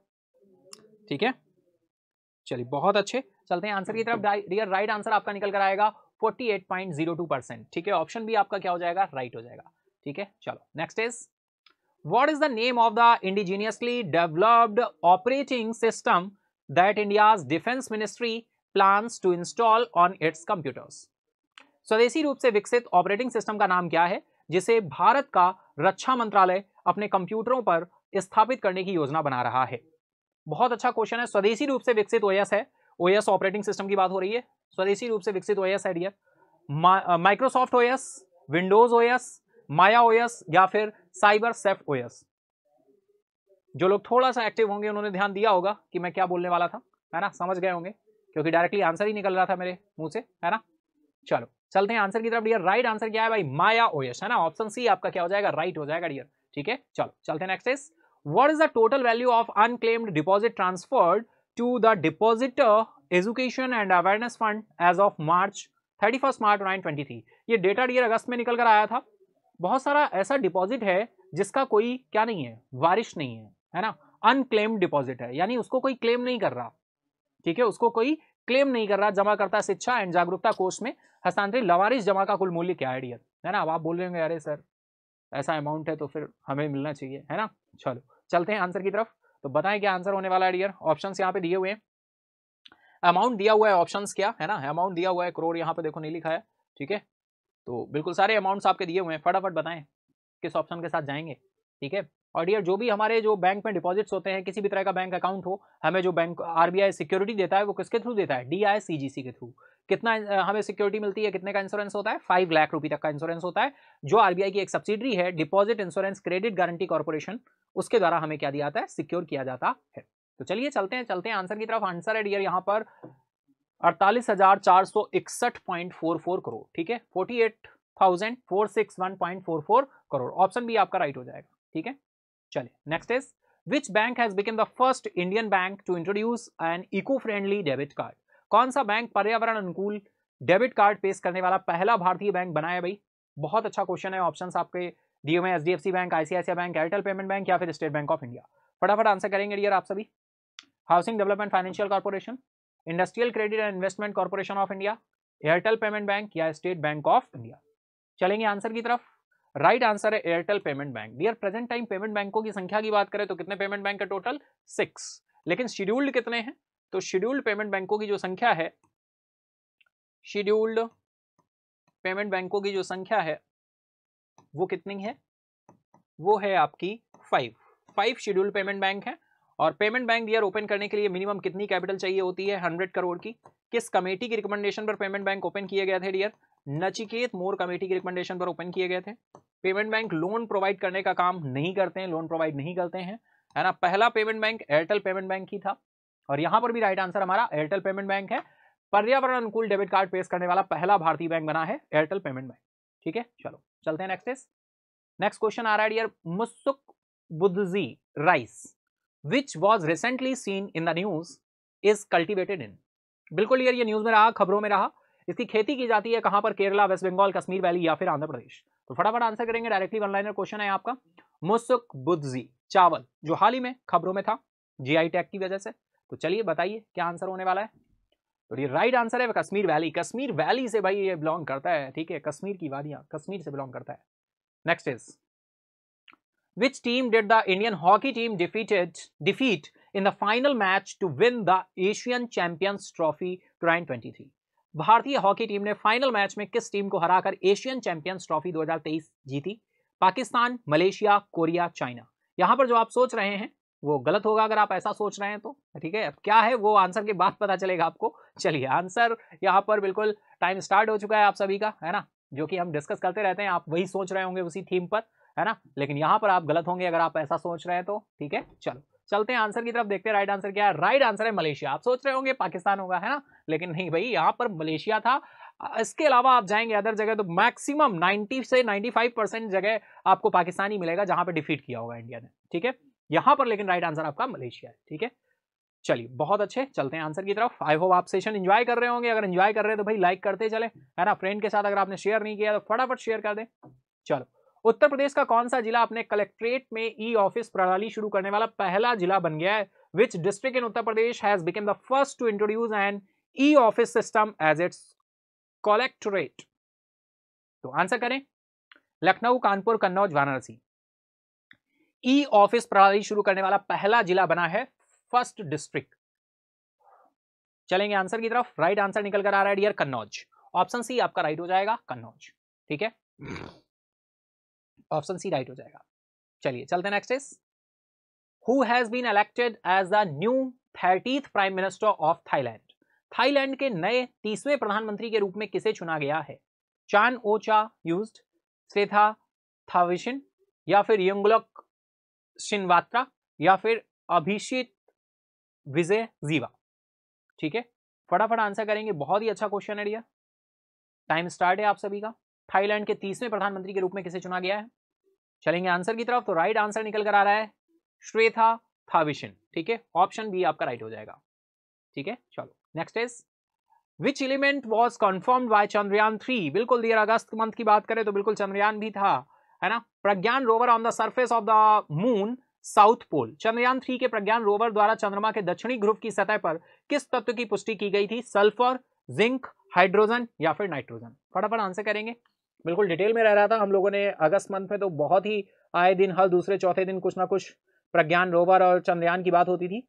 ठीक है चलिए बहुत अच्छे चलते हैं आंसर की तरफ डियर राइट आंसर आपका निकल कर आएगा 48.02 परसेंट ठीक है ऑप्शन भी आपका क्या हो जाएगा राइट right हो जाएगा ठीक है चलो next is what is the name of the indigenously developed operating system that India's defence ministry plan to install on its computers स्वदेशी रूप से विकसित ऑपरेटिंग सिस्टम का नाम क्या है जिसे भारत का रक्षा मंत्रालय अपने कंप्यूटरों पर स्थापित करने की योजना बना रहा है बहुत अच्छा क्वेश्चन है स्वदेशी रूप से विकसित ओएस है ओएस ऑपरेटिंग सिस्टम की बात हो रही है स्वदेशी रूप से विकसित ओएस है dear Microsoft OS Windows OS Maya OS या फिर साइबर सेफ्ट ओएस जो लोग थोड़ा सा एक्टिव होंगे उन्होंने ध्यान दिया होगा कि मैं क्या बोलने वाला था है ना समझ गए होंगे क्योंकि डायरेक्टली आंसर ही निकल रहा था मेरे मुंह से है ना चलो चलते हैं आंसर की तरफ डियर राइट आंसर क्या है भाई माया ओयस है ना ऑप्शन सी आपका क्या हो जाएगा राइट right हो जाएगा डियर ठीक है चलो चलते हैं next is what is the total value of unclaimed deposit transferred to the depositor education and awareness fund as of March thirty first March nine twenty three ये डेटा डियर अगस्त में निकल कर आया था बहुत सारा ऐसा डिपॉजिट है जिसका कोई क्या नहीं है वारिश नहीं है है ना अनक्लेम्ड डिपॉजिट है यानी उसको कोई क्लेम नहीं कर रहा ठीक है उसको कोई क्लेम नहीं कर रहा जमा करता शिक्षा एंड जागरूकता कोष में हस्तांतरित लवारिस जमा का कुल मूल्य क्या है डियर है ना अब आप बोल रहे होंगे अरे सर ऐसा अमाउंट है तो फिर हमें मिलना चाहिए है ना चलो चलते हैं आंसर की तरफ तो बताएं क्या आंसर होने वाला है डियर ऑप्शन यहाँ पे दिए हुए हैं अमाउंट दिया हुआ है ऑप्शन क्या है ना अमाउंट दिया हुआ है करोड़ यहाँ पे देखो नहीं लिखा है ठीक है तो बिल्कुल सारे अमाउंट्स आपके दिए हुए हैं फटाफट बताएं किस ऑप्शन के साथ जाएंगे ठीक है और डियर जो भी हमारे जो बैंक में डिपॉजिट्स होते हैं किसी भी तरह का बैंक अकाउंट हो हमें जो बैंक आरबीआई सिक्योरिटी देता है वो किसके थ्रू देता है डीआईसीजीसी के थ्रू कितना हमें सिक्योरिटी मिलती है कितने का इंश्योरेंस होता है फाइव लाख रुपए तक का इंश्योरेंस होता है जो आरबीआई की एक सब्सिडी है deposit insurance credit guarantee corporation उसके द्वारा हमें क्या दिया जाता है सिक्योर किया जाता है तो चलिए चलते हैं चलते हैं आंसर की तरफ आंसर है डियर यहाँ पर अड़तालीस हजार चार सौ इकसठ पॉइंट फोर फोर करोड़ ठीक है forty eight thousand four six one point four four crore option भी आपका राइट हो जाएगा ठीक है चलिए next is which bank has become the first Indian bank to introduce an eco friendly debit card कौन सा बैंक पर्यावरण अनुकूल डेबिट कार्ड पेश करने वाला पहला भारतीय बैंक बना है भाई बहुत अच्छा क्वेश्चन है ऑप्शन आपके दिए हुए H D F C bank ICICI bank Airtel payment bank या फिर स्टेट बैंक ऑफ इंडिया फटाफट आंसर करेंगे डियर आप सभी housing development financial corporation industrial credit and investment corporation of India Airtel payment bank या स्टेट बैंक ऑफ इंडिया चलेंगे answer की तरफ राइट right आंसर है Airtel payment bank dear present time payment बैंकों की संख्या की बात करें तो कितने पेमेंट बैंक है टोटल सिक्स लेकिन शेड्यूल्ड कितने हैं तो शेड्यूल्ड पेमेंट बैंकों की जो संख्या है शेड्यूल्ड पेमेंट बैंकों की जो संख्या है वो कितनी है वो है आपकी five five scheduled payment bank है और पेमेंट बैंक डियर ओपन करने के लिए मिनिमम कितनी कैपिटल चाहिए होती है हंड्रेड करोड़ की किस कमेटी की रिकमेंडेशन पर पेमेंट बैंक ओपन किए गए थे डियर नचिकेत मोर कमेटी की रिकमेंडेशन पर ओपन किए गए थे पेमेंट बैंक लोन प्रोवाइड करने का काम नहीं करते हैं लोन प्रोवाइड नहीं करते हैं है ना पहला payment bank Airtel payment bank ही था और यहां पर भी राइट आंसर हमारा एयरटेल पेमेंट बैंक है पर्यावरण अनुकूल डेबिट कार्ड पेश करने वाला पहला भारतीय बैंक बना है एयरटेल पेमेंट बैंक ठीक है चलो चलते हैं नेक्स्ट नेक्स्ट क्वेश्चन आ रहा है डियर बुद्धजी rice which was recently seen in the news is cultivated in बिल्कुल यार ये न्यूज में रहा खबरों में रहा इसकी खेती की जाती है कहां पर केरला वेस्ट बंगाल कश्मीर वैली या फिर आंध्र प्रदेश तो फटाफट आंसर करेंगे डायरेक्टली वन लाइनर क्वेश्चन है आपका मुसुक बुद्धी चावल जो हाल ही में खबरों में था जी टैग की वजह से तो चलिए बताइए क्या आंसर होने वाला है तो ये राइट आंसर है कश्मीर वैली कश्मीर वैली से भाई ये बिलोंग करता है ठीक है कश्मीर की वादियां कश्मीर से बिलोंग करता है next is which team did the Indian hockey team defeated defeat in the final match to win the Asian champions trophy twenty भारतीय हॉकी टीम ने फाइनल मैच में किस टीम को हराकर एशियन चैंपियंस ट्रॉफी 2023 जीती पाकिस्तान मलेशिया कोरिया चाइना यहां पर जो आप सोच रहे हैं वो गलत होगा अगर आप ऐसा सोच रहे हैं तो ठीक है अब क्या है वो आंसर के बाद पता चलेगा आपको चलिए आंसर यहाँ पर बिल्कुल टाइम स्टार्ट हो चुका है आप सभी का है ना जो कि हम डिस्कस करते रहते हैं आप वही सोच रहे होंगे उसी थीम पर है ना लेकिन यहाँ पर आप गलत होंगे अगर आप ऐसा सोच रहे हैं तो ठीक है चलो चलते हैं आंसर की तरफ देखते हैं राइट आंसर क्या है राइट आंसर है मलेशिया आप सोच रहे होंगे पाकिस्तान होगा है ना लेकिन नहीं भाई यहाँ पर मलेशिया था इसके अलावा आप जाएंगे अदर जगह तो मैक्सिमम 90 से 95 परसेंट जगह आपको पाकिस्तानी मिलेगा जहां पे डिफीट किया होगा इंडिया ने ठीक है यहां पर लेकिन राइट आंसर आपका मलेशिया है ठीक है चलिए बहुत अच्छे चलते हैं आंसर की तरफ आई होप आप सेशन एंजॉय कर रहे होंगे अगर एंजॉय कर रहे हैं तो भाई लाइक करते चले है ना फ्रेंड के साथ अगर आपने शेयर नहीं किया तो फटाफट शेयर कर दें चलो उत्तर प्रदेश का कौन सा जिला अपने कलेक्ट्रेट में ई ऑफिस प्रणाली शुरू करने वाला पहला जिला बन गया है which district in Uttar Pradesh has become the first to introduce an e office system as its collectorate तो आंसर करें Lucknow Kanpur Kannauj Varanasi e e office प्रणाली शुरू करने वाला पहला जिला बना है फर्स्ट डिस्ट्रिक्ट चलेंगे आंसर की तरफ राइट आंसर निकल कर आ रहा है डियर कन्नौज ऑप्शन सी आपका राइट हो जाएगा कन्नौज ठीक है ऑप्शन सी राइट हो जाएगा चलिए चलते next is who has been elected as the new thirtieth prime minister of Thailand Thailand के नए तीसवें प्रधानमंत्री के रूप में किसे चुना गया है चान ओचा यूज सेथा थाविशिन या फिर यंगुलक शिनवात्रा या फिर अभिषेक विजय जीवा ठीक है फटाफट आंसर करेंगे बहुत ही अच्छा क्वेश्चन है डियर टाइम स्टार्ट है आप सभी का थाईलैंड के तीसवें प्रधानमंत्री के रूप में किसे चुना गया है चलेंगे आंसर की तरफ तो राइट आंसर निकल कर आ रहा है श्वेथा थाविशिन ठीक है ऑप्शन बी आपका राइट हो जाएगा ठीक है चलो next is which element was confirm by Chandrayaan three बिल्कुल दियर अगस्त मंथ की बात करें तो बिल्कुल चंद्रयान भी था है ना Pragyan rover on the surface of the moon south pole Chandrayaan three के प्रज्ञान रोवर द्वारा चंद्रमा के दक्षिणी ध्रुव की सतह पर किस तत्व की पुष्टि की गई थी सल्फर जिंक हाइड्रोजन या फिर नाइट्रोजन फटाफट आंसर करेंगे बिल्कुल डिटेल में रह रहा था हम लोगों ने अगस्त मंथ में तो बहुत ही आए दिन हर दूसरे चौथे दिन कुछ ना कुछ प्रज्ञान रोवर और चंद्रयान की बात होती थी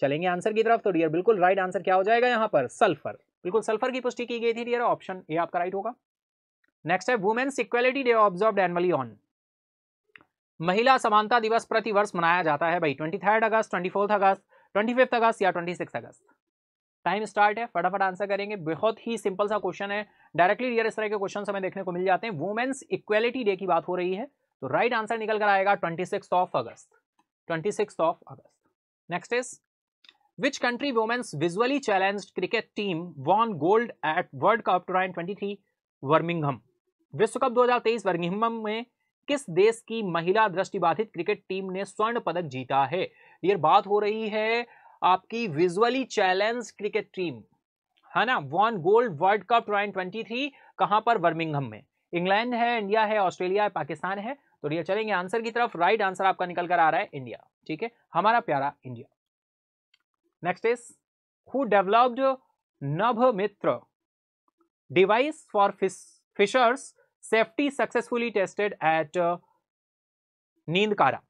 चलेंगे आंसर की तरफ तो डियर बिल्कुल राइट आंसर क्या हो जाएगा यहाँ पर सल्फर बिल्कुल सल्फर की पुष्टि की गई थी डियर ऑप्शन ये आपका राइट होगा नेक्स्ट है women's equality day observe annually on महिला समानता दिवस प्रति वर्ष मनाया जाता है भाई twenty third August twenty fourth August twenty fifth August या twenty six August time start है फटाफट आंसर करेंगे बहुत ही सिंपल सा क्वेश्चन है डायरेक्टली रियर इस तरह के क्वेश्चन हमें देखने को मिल जाते हैं वुमेन्स इक्वेलिटी डे की बात हो रही है तो राइट आंसर निकल कर आएगा twenty of August twenty of August next is which which country women's visually challenged cricket team won gold at world cup 2023 वर्मिंगहम विश्व कप 2023 बर्मिंघम में किस देश की महिला दृष्टिबाधित क्रिकेट टीम ने स्वर्ण पदक जीता है ये बात हो रही है आपकी विजुअली चैलेंज क्रिकेट टीम है ना won gold world cup twenty twenty three कहां पर बर्मिंगहम में इंग्लैंड है इंडिया है ऑस्ट्रेलिया है पाकिस्तान है तो ये चलेंगे आंसर की तरफ राइट आंसर आपका निकल कर आ रहा है इंडिया ठीक है हमारा प्यारा India next is who developed Nabh Mitra device for fishers safety successfully tested at Neendakara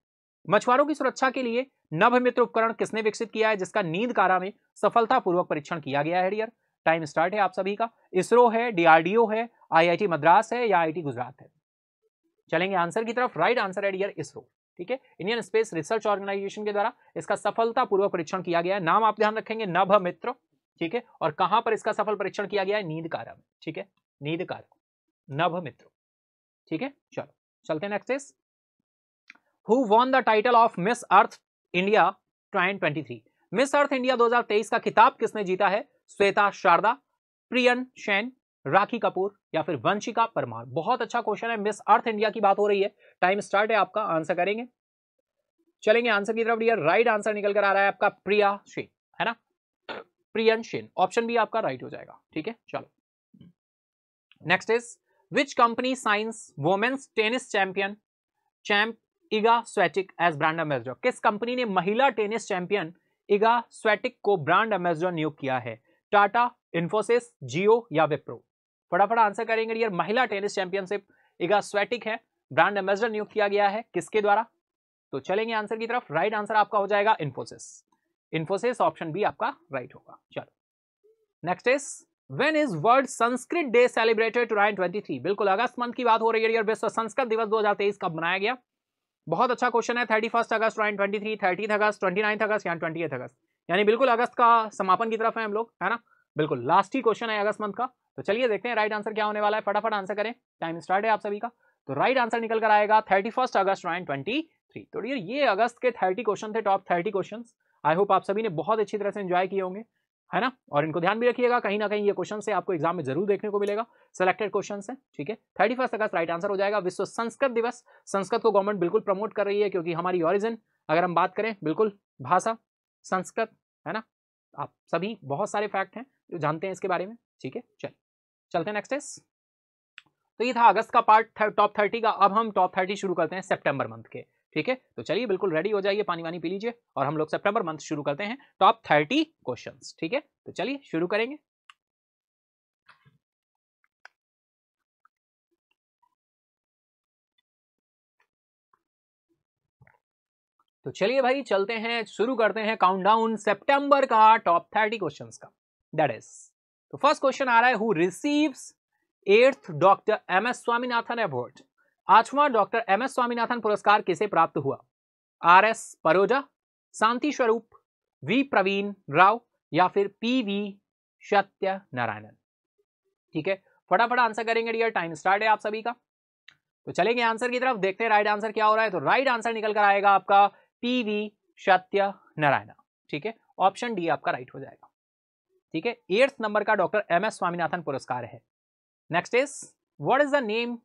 मछुआरों की सुरक्षा के लिए मित्र उपकरण किसने विकसित किया है जिसका नींद कारा में सफलतापूर्वक परीक्षण किया गया है डियर टाइम स्टार्ट है आप सभी का इसरो है डीआरडीओ है आईआईटी मद्रास है या आईआईटी गुजरात है चलेंगे आंसर की तरफ राइट आंसर है डियर इसरो ठीक है इंडियन स्पेस रिसर्च ऑर्गेनाइजेशन के द्वारा इसका सफलतापूर्वक परीक्षण किया गया है नाम आप ध्यान रखेंगे नभ मित्र ठीक है और कहां पर इसका सफल परीक्षण किया गया है नींद कारा में ठीक है नींद कारा नभ मित्र ठीक है चलो चलते next is who won the title of Miss Earth India 2023 Miss Earth India 2023 का खिताब किसने जीता है श्वेता शारदा प्रियन शैन राखी कपूर या फिर वंशिका परमार बहुत अच्छा क्वेश्चन है मिस अर्थ इंडिया की बात हो रही है टाइम स्टार्ट है आपका आंसर करेंगे चलेंगे आंसर की तरफ डियर राइट आंसर निकल कर आ रहा है आपका प्रिया शेन है ना प्रियन शेन ऑप्शन भी आपका राइट हो जाएगा ठीक है चलो next is which company signs women's tennis champion champ Iga Swiatek as brand ambassador किस कंपनी ने महिला टेनिस चैंपियन इगा स्वेटिक को ब्रांड एम्बेसडर नियुक्त किया है टाटा इन्फोसिस जियो या विप्रो फटाफट आंसर करेंगे यार महिला टेनिस चैंपियनशिप इगा स्वेटिक है ब्रांड एम्बेसडर नियुक्त किया गया है किसके द्वारा तो चलेंगे आंसर की तरफ राइट आंसर आपका हो जाएगा इन्फोसिस इन्फोसिस ऑप्शन बी आपका राइट होगा चलो next is when is world Sanskrit day celebrated to राइन बिल्कुल अगस्त मंथ की बात हो रही है डियर विश्व संस्कृत दिवस 2023 कब मनाया गया बहुत अच्छा क्वेश्चन है thirty first August and twenty three thirty August twenty ninth August या ट्वेंटी एथ अगस्त यानी बिल्कुल अगस्त का समापन की तरफ है हम लोग है ना बिल्कुल लास्ट ही क्वेश्चन है अगस्त मंथ का तो चलिए देखते हैं राइट आंसर क्या होने वाला है फटाफट आंसर करें टाइम स्टार्ट है आप सभी का तो राइट आंसर निकल कर आएगा thirty first August and twenty three तो ये अगस्त के थर्टी क्वेश्चन थे top thirty question I hope आप सभी ने बहुत अच्छी तरह से इन्जॉय किए होंगे है ना और इनको ध्यान भी रखिएगा कहीं ना कहीं ये क्वेश्चन से आपको एग्जाम में जरूर देखने को मिलेगा सिलेक्टेड क्वेश्चन है ठीक है thirty first August right answer हो जाएगा विश्व संस्कृत दिवस संस्कृत को गवर्नमेंट बिल्कुल प्रमोट कर रही है क्योंकि हमारी ऑरिजिन अगर हम बात करें बिल्कुल भाषा संस्कृत है ना आप सभी बहुत सारे फैक्ट हैं जो जानते हैं इसके बारे में ठीक है चल चलते हैं नेक्स्ट इस तो ये था अगस्त का पार्ट टॉप थर्टी का अब हम टॉप थर्टी शुरू करते हैं सेप्टेम्बर मंथ के ठीक है तो चलिए बिल्कुल रेडी हो जाइए पानी वानी पी लीजिए और हम लोग सेप्टेम्बर मंथ शुरू करते हैं टॉप थर्टी क्वेश्चन ठीक है तो चलिए शुरू करेंगे तो चलिए भाई चलते हैं शुरू करते हैं काउंटडाउन सितंबर का टॉप थर्टी क्वेश्चंस का दैट इज तो फर्स्ट क्वेश्चन आ रहा है who receives eighth doctor M S Swaminathan award आठवां डॉक्टर एम एस स्वामीनाथन पुरस्कार किसे प्राप्त हुआ आर एस परोजा शांति स्वरूप वी प्रवीण राव या फिर पी वी सत्य नारायणन ठीक है फटाफट आंसर करेंगे डियर टाइम स्टार्ट है आप सभी का तो चलेंगे आंसर की तरफ देखते हैं राइट आंसर क्या हो रहा है तो राइट आंसर निकल कर आएगा आपका पी वी सत्य नारायण ठीक है ऑप्शन डी आपका राइट हो जाएगा ठीक है एट्थ नंबर का डॉक्टर एम एस स्वामीनाथन पुरस्कार है next is what is the name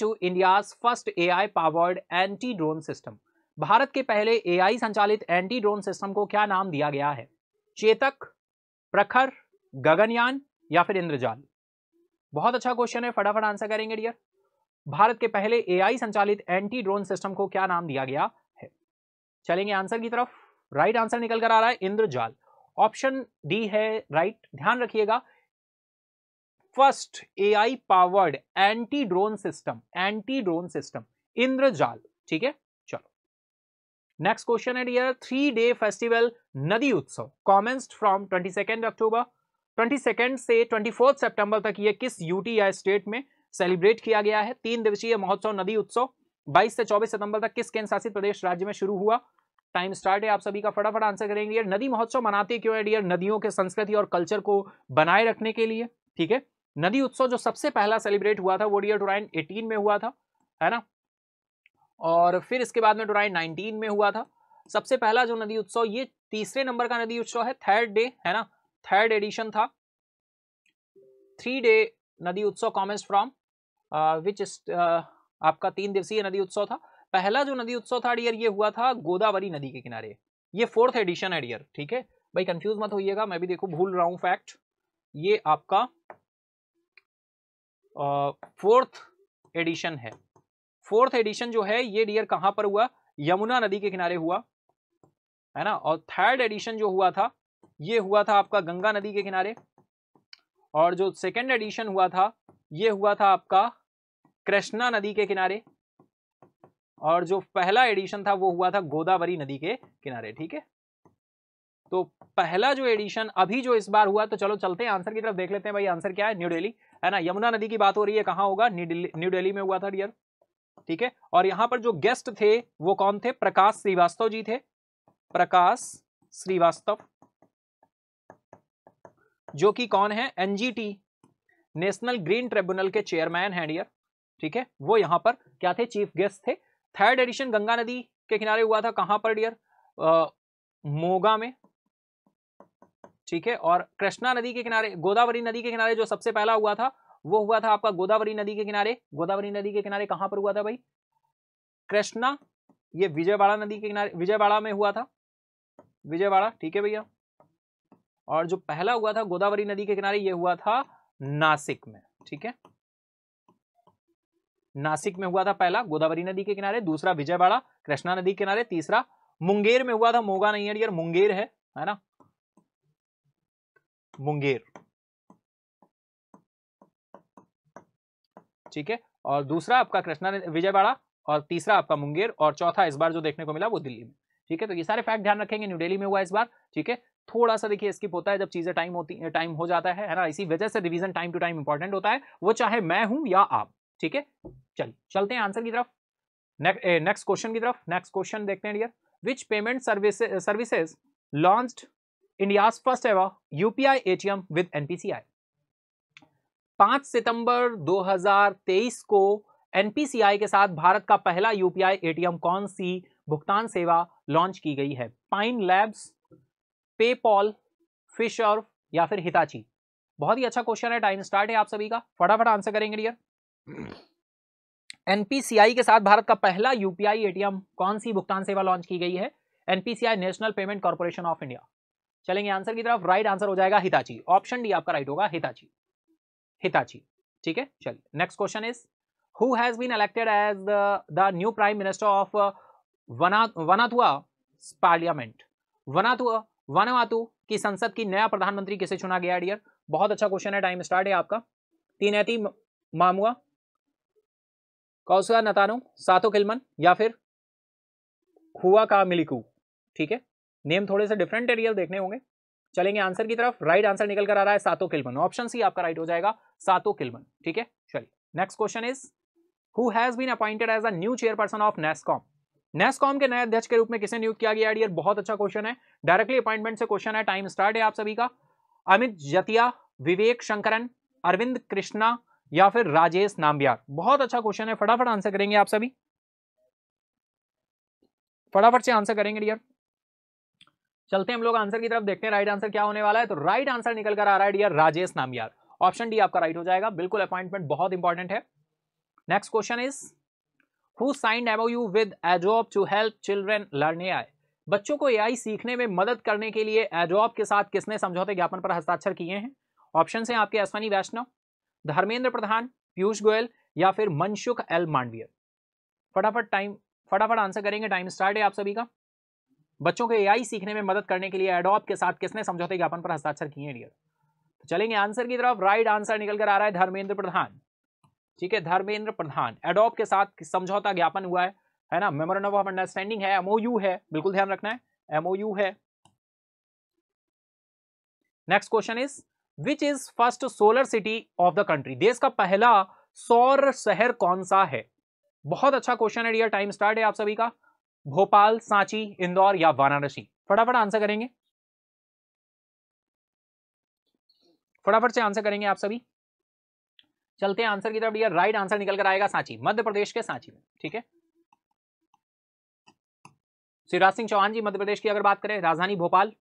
to India first A I powered anti drone system भारत के पहले ए आई संचालित एंटी ड्रोन सिस्टम को क्या नाम दिया गया है चेतक प्रखर गगनयान या फिर इंद्रजाल बहुत अच्छा क्वेश्चन है फटाफट आंसर करेंगे डियर भारत के पहले ए आई संचालित एंटी ड्रोन सिस्टम को क्या नाम दिया गया है चलेंगे आंसर की तरफ राइट आंसर निकल कर आ रहा है इंद्रजाल ऑप्शन डी है राइट ध्यान रखिएगा first AI powered anti drone system anti drone system Indrajaal ठीक है चलो नेक्स्ट क्वेश्चन है dear three day festival Nadi Utsav commenced from twenty second October twenty second से ट्वेंटी फोर्थ सेप्टेंबर तक ये किस यूटी या स्टेट में सेलिब्रेट किया गया है तीन दिवसीय महोत्सव नदी उत्सव बाईस से चौबीस सितंबर तक किस केंद्र शासित प्रदेश राज्य में शुरू हुआ टाइम स्टार्ट है आप सभी का फटाफट आंसर करेंगे नदी महोत्सव मनाते क्यों है डियर नदियों के संस्कृति और कल्चर को बनाए रखने के लिए ठीक है नदी उत्सव जो सबसे पहला सेलिब्रेट हुआ था वो डियर टोराइन एटीन में हुआ था है ना और फिर इसके बाद में टोराइन नाइनटीन में हुआ था सबसे पहला जो नदी उत्सव ये तीसरे नंबर का नदी उत्सव है थर्ड डे है ना थर्ड एडिशन था three day Nadi Utsav commons from which आपका तीन दिवसीय नदी उत्सव था पहला जो नदी उत्सव था डियर ये हुआ था गोदावरी नदी के किनारे ये फोर्थ एडिशन है डियर ठीक है भाई कंफ्यूज मत होइएगा मैं भी देखो भूल रहा हूँ फैक्ट ये आपका फोर्थ एडिशन है फोर्थ एडिशन जो है ये डियर कहां पर हुआ यमुना नदी के किनारे हुआ है ना और थर्ड एडिशन जो हुआ था ये हुआ था आपका गंगा नदी के किनारे और जो सेकेंड एडिशन हुआ था ये हुआ था आपका कृष्णा नदी के किनारे और जो पहला एडिशन था वो हुआ था गोदावरी नदी के किनारे ठीक है तो पहला जो एडिशन अभी जो इस बार हुआ तो चलो चलते हैं आंसर की तरफ देख लेते हैं भाई आंसर क्या है न्यू डेली है ना यमुना नदी की बात हो रही है कहाँ होगा न्यू डेली में हुआ था डियर ठीक है और यहाँ पर जो गेस्ट थे वो कौन थे प्रकाश श्रीवास्तव जी थे प्रकाश श्रीवास्तव जो कि कौन है एनजीटी नेशनल ग्रीन ट्रिब्यूनल के चेयरमैन हैं डियर ठीक है वो यहां पर क्या थे चीफ गेस्ट थे थर्ड एडिशन गंगा नदी के किनारे हुआ था कहां पर डियर मोगा में ठीक है और कृष्णा नदी के किनारे गोदावरी नदी के किनारे जो सबसे पहला हुआ था वो हुआ था आपका गोदावरी नदी के किनारे गोदावरी नदी के किनारे कहां पर हुआ था भाई कृष्णा ये विजयवाड़ा नदी के किनारे विजयवाड़ा में हुआ था विजयवाड़ा ठीक है भैया और जो पहला हुआ था गोदावरी नदी के किनारे ये हुआ था नासिक में ठीक है नासिक में हुआ था पहला गोदावरी नदी के किनारे दूसरा विजयवाड़ा कृष्णा नदी के किनारे तीसरा मुंगेर में हुआ था मोगा नहीं है मुंगेर है है ना मुंगेर ठीक है और दूसरा आपका कृष्णा विजयवाड़ा और तीसरा आपका मुंगेर और चौथा इस बार जो देखने को मिला वो दिल्ली में ठीक है तो ये सारे फैक्ट ध्यान रखेंगे न्यू दिल्ली में हुआ इस बार ठीक है थोड़ा सा देखिए स्किप होता है जब चीजें टाइम होती टाइम हो जाता है है ना इसी वजह से revision time to time important होता है वो चाहे मैं हूं या आप ठीक है चलिए चलते हैं आंसर की तरफ नेक्स्ट क्वेश्चन की तरफ नेक्स्ट क्वेश्चन देखते हैं dear which payment service services launched India first ever UPI ATM with NPCI 5 सितंबर 2023 को एनपीसीआई के साथ भारत का पहला यूपीआई एटीएम कौन सी भुगतान सेवा लॉन्च की गई है पाइन लैब्स पेपॉल फिशर या फिर हिताची बहुत ही अच्छा क्वेश्चन है टाइम स्टार्ट है आप सभी का फटाफट आंसर करेंगे डियर एनपीसीआई के साथ भारत का पहला यूपीआई एटीएम कौन सी भुगतान सेवा लॉन्च की गई है NPCI national payment corporation of India चलेंगे आंसर की तरफ राइट आंसर हो जाएगा हिताची ऑप्शन डी आपका राइट होगा हिताची हिताची ठीक है चलिए next question is who has been elected as the new prime minister of Vanuatu parliament Vanuatu Vanuatu की संसद की नया प्रधानमंत्री किसे चुना गया डियर बहुत अच्छा क्वेश्चन है टाइम स्टार्ट है आपका तीन ऐती मामुआ कौसुआ नतानु सातो किलमन या फिर हुआ का मिलिकू ठीक है नेम थोड़े से डिफरेंट एरियल देखने होंगे चलेंगे आंसर की तरफ राइट आंसर निकल कर आ रहा है सातो किलमन ऑप्शन सी आपका राइट हो जाएगा सातो किलमन ठीक है चलिए next question is who has been appointed as a new chairperson of NASSCOM NASSCOM के नए अध्यक्ष के रूप में किसे नियुक्त किया गया डियर बहुत अच्छा क्वेश्चन है डायरेक्टली अपॉइंटमेंट से क्वेश्चन है टाइम स्टार्ट है आप सभी का अमित जतिया विवेक शंकरन अरविंद कृष्णा या फिर राजेश नाम्बियार बहुत अच्छा क्वेश्चन है फटाफट आंसर करेंगे आप सभी फटाफट से आंसर करेंगे डियर चलते हम लोग आंसर की तरफ देखते हैं राइट आंसर क्या होने वाला है तो राइट आंसर निकल कर आ रहा है dear Rajesh Nambiar option D आपका राइट हो जाएगा बिल्कुल अपॉइंटमेंट बहुत इंपॉर्टेंट है next question is who MoU with a job to help children learn a बच्चों को एआई सीखने में मदद करने के लिए एजॉब के साथ किसने समझौते ज्ञापन पर हस्ताक्षर किए हैं ऑप्शन है आपके अश्वनी वैष्णव धर्मेंद्र प्रधान पीयूष गोयल या फिर मनसुख एल मांडवियर फटाफट टाइम फटाफट आंसर करेंगे टाइम स्टार्ट है आप सभी का बच्चों को एआई सीखने में मदद करने के लिए एडोप के साथ किसने समझौते ज्ञापन पर हस्ताक्षर किए डियर तो चलेंगे आंसर की तरफ राइट आंसर निकल कर आ रहा है धर्मेंद्र प्रधान ठीक है धर्मेंद्र प्रधान एडोप के साथ समझौता ज्ञापन हुआ है है ना मेमोरेंडम ऑफ अंडरस्टैंडिंग है एमओयू है बिल्कुल ध्यान रखना है एमओयू है next question is which is first solar city of the country देश का पहला सौर शहर कौन सा है बहुत अच्छा क्वेश्चन है डियर टाइम स्टार्ट है आप सभी का भोपाल सांची इंदौर या वाराणसी फटाफट आंसर करेंगे फटाफट से आंसर करेंगे आप सभी चलते हैं आंसर की तरफ यार राइट आंसर निकल कर आएगा सांची मध्य प्रदेश के सांची में ठीक है शिवराज सिंह चौहान जी मध्य प्रदेश की अगर बात करें राजधानी भोपाल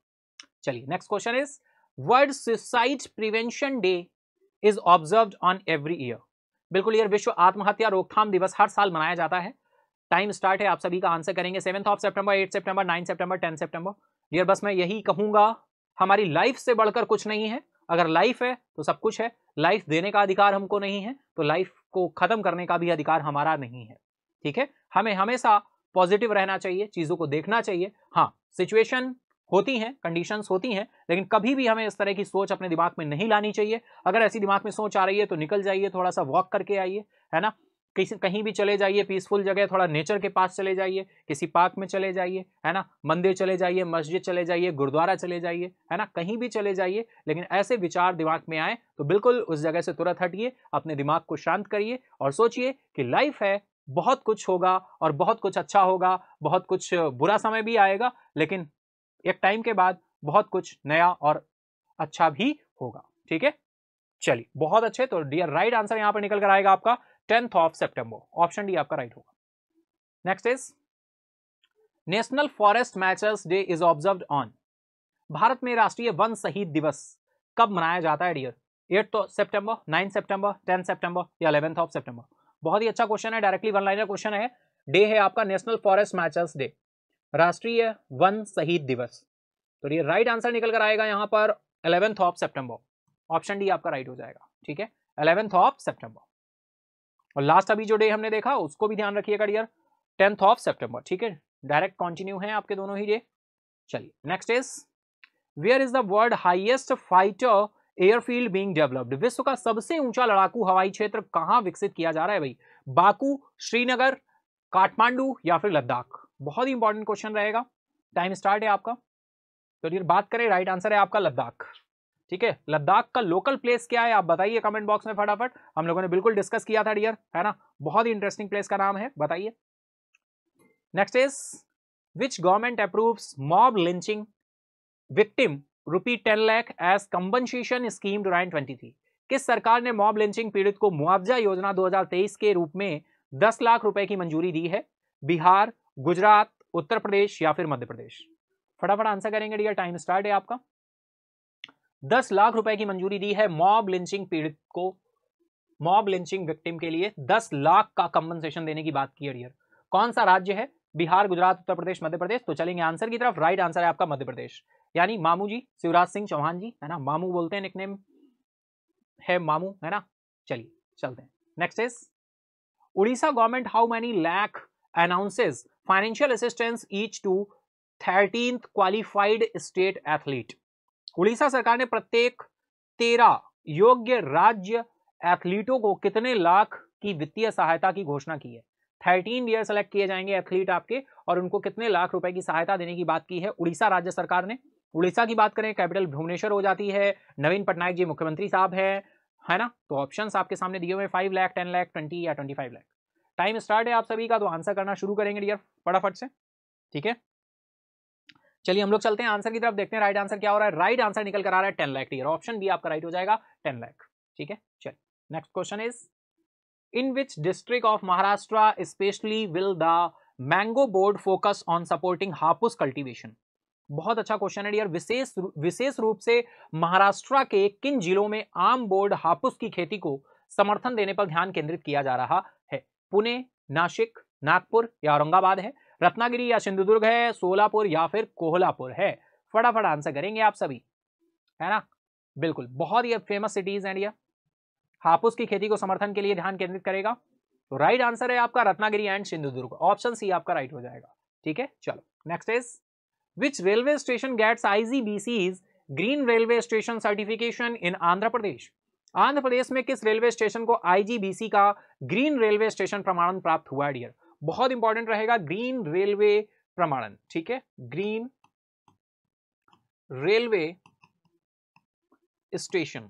चलिए next question is world suicide prevention day is observe on every year बिल्कुल यार विश्व आत्महत्या रोकथाम दिवस हर साल मनाया जाता है टाइम स्टार्ट है आप सभी का आंसर करेंगे seven of September eight September nine September ten September dear बस मैं यही कहूंगा हमारी लाइफ से बढ़कर कुछ नहीं है अगर लाइफ है तो सब कुछ है लाइफ देने का अधिकार हमको नहीं है तो लाइफ को खत्म करने का भी अधिकार हमारा नहीं है ठीक है हमें हमेशा पॉजिटिव रहना चाहिए चीज़ों को देखना चाहिए हाँ सिचुएशन होती हैं कंडीशंस होती हैं लेकिन कभी भी हमें इस तरह की सोच अपने दिमाग में नहीं लानी चाहिए अगर ऐसी दिमाग में सोच आ रही है तो निकल जाइए थोड़ा सा वॉक करके आइए है ना किसी कहीं भी चले जाइए पीसफुल जगह थोड़ा नेचर के पास चले जाइए किसी पार्क में चले जाइए है ना मंदिर चले जाइए मस्जिद चले जाइए गुरुद्वारा चले जाइए है ना कहीं भी चले जाइए लेकिन ऐसे विचार दिमाग में आए तो बिल्कुल उस जगह से तुरंत हटिए अपने दिमाग को शांत करिए और सोचिए कि लाइफ है बहुत कुछ होगा और बहुत कुछ अच्छा होगा बहुत कुछ बुरा समय भी आएगा लेकिन एक टाइम के बाद बहुत कुछ नया और अच्छा भी होगा ठीक है चलिए बहुत अच्छे तो डियर राइट आंसर यहां पर निकल कर आएगा आपका tenth of September option D आपका राइट होगा next is national forest martyrs day is observe on भारत में राष्ट्रीय वन शहीद दिवस कब मनाया जाता है dear eight September ninth September tenth September या अलेवेंथ ऑफ सेप्टेम्बर बहुत ही अच्छा क्वेश्चन है डायरेक्टली वन लाइनर क्वेश्चन है डे है आपका नेशनल फॉरेस्ट मैचर्स डे राष्ट्रीय वन शहीद दिवस तो ये राइट आंसर निकल कर आएगा यहाँ पर eleventh of September option D आपका राइट हो जाएगा ठीक है अलेवेंथ ऑफ सेप्टेम्बर और लास्ट अभी जो डे हमने देखा उसको भी ध्यान रखिएगा डियर टेंथ ऑफ सेप्टेम्बर ठीक है डायरेक्ट कॉन्टिन्यू है आपके दोनों ही डे चलिए next is where is the world highest fighter airfield being developed विश्व का सबसे ऊंचा लड़ाकू हवाई क्षेत्र कहाँ विकसित किया जा रहा है भाई बाकू श्रीनगर काठमांडू या फिर लद्दाख बहुत ही इंपॉर्टेंट क्वेश्चन रहेगा टाइम स्टार्ट है आपका तो डियर बात करें राइट आंसर है आपका लद्दाख ठीक है लद्दाख का लोकल प्लेस क्या है आप बताइए कमेंट बॉक्स में फटाफट हम लोगों ने बिल्कुल डिस्कस किया था डियर है ना बहुत ही इंटरेस्टिंग प्लेस का नाम है बताइए next is which government approve mob lynching victim rupee ten lakh as compensation scheme two nine twenty three किस सरकार ने मॉब लिंचिंग पीड़ित को मुआवजा योजना 2023 के रूप में 10 लाख रुपए की मंजूरी दी है बिहार गुजरात उत्तर प्रदेश या फिर मध्य प्रदेश फटाफट आंसर करेंगे डियर टाइम स्टार्ट है आपका दस लाख रुपए की मंजूरी दी है मॉब लिंचिंग पीड़ित को मॉब लिंचिंग विक्टिम के लिए दस लाख का कंपनसेशन देने की बात की अडियर कौन सा राज्य है बिहार गुजरात उत्तर प्रदेश मध्य प्रदेश तो चलेंगे आंसर की तरफ राइट आंसर है आपका मध्य प्रदेश यानी मामू जी शिवराज सिंह चौहान जी है ना मामू बोलते हैं निकनेम है मामू है ना चलिए चलते हैं next is Orissa government how many lakh announces financial assistance each to thirteenth qualified state athlete Orissa सरकार ने प्रत्येक तेरह योग्य राज्य एथलीटों को कितने लाख की वित्तीय सहायता की घोषणा की है थर्टीन ईयर सेलेक्ट किए जाएंगे एथलीट आपके और उनको कितने लाख रुपए की सहायता देने की बात की है उड़ीसा राज्य सरकार ने उड़ीसा की बात करें कैपिटल भुवनेश्वर हो जाती है नवीन पटनायक जी मुख्यमंत्री साहब हैं है ना तो ऑप्शंस आपके सामने दिए हुए five lakh ten lakh twenty या twenty five lakh time start है आप सभी का तो आंसर करना शुरू करेंगे डियर फटाफट से ठीक है चलिए हम लोग चलते हैं आंसर की तरफ देखते हैं राइट आंसर क्या हो रहा है राइट आंसर निकल कर आ रहा है ten lakh dear option B आपका राइट हो जाएगा टेन लैख ठीक है चलिए next question is in which district of Maharashtra specially will the mango board focus on supporting Hapus cultivation बहुत अच्छा क्वेश्चन है डियर विशेष विशेष रूप से महाराष्ट्र के किन जिलों में आम बोर्ड हापुस की खेती को समर्थन देने पर ध्यान केंद्रित किया जा रहा है पुणे नासिक नागपुर या औरंगाबाद है रत्नागिरी या सिंधुदुर्ग है सोलापुर या फिर कोहलापुर है फटाफट आंसर करेंगे आप सभी है ना बिल्कुल बहुत ही फेमस सिटीज हैं इंडिया हापुस की खेती को समर्थन के लिए ध्यान केंद्रित करेगा तो राइट आंसर है आपका Ratnagiri and Sindhudurg option C आपका राइट हो जाएगा ठीक है चलो next is which railway station gets IGBC green railway station certification in Andhra Pradesh Andhra Pradesh में किस रेलवे स्टेशन को आईजीबीसी का ग्रीन रेलवे स्टेशन प्रमाणन प्राप्त हुआ है डियर बहुत इंपॉर्टेंट रहेगा ग्रीन रेलवे प्रमाणन ठीक है ग्रीन रेलवे स्टेशन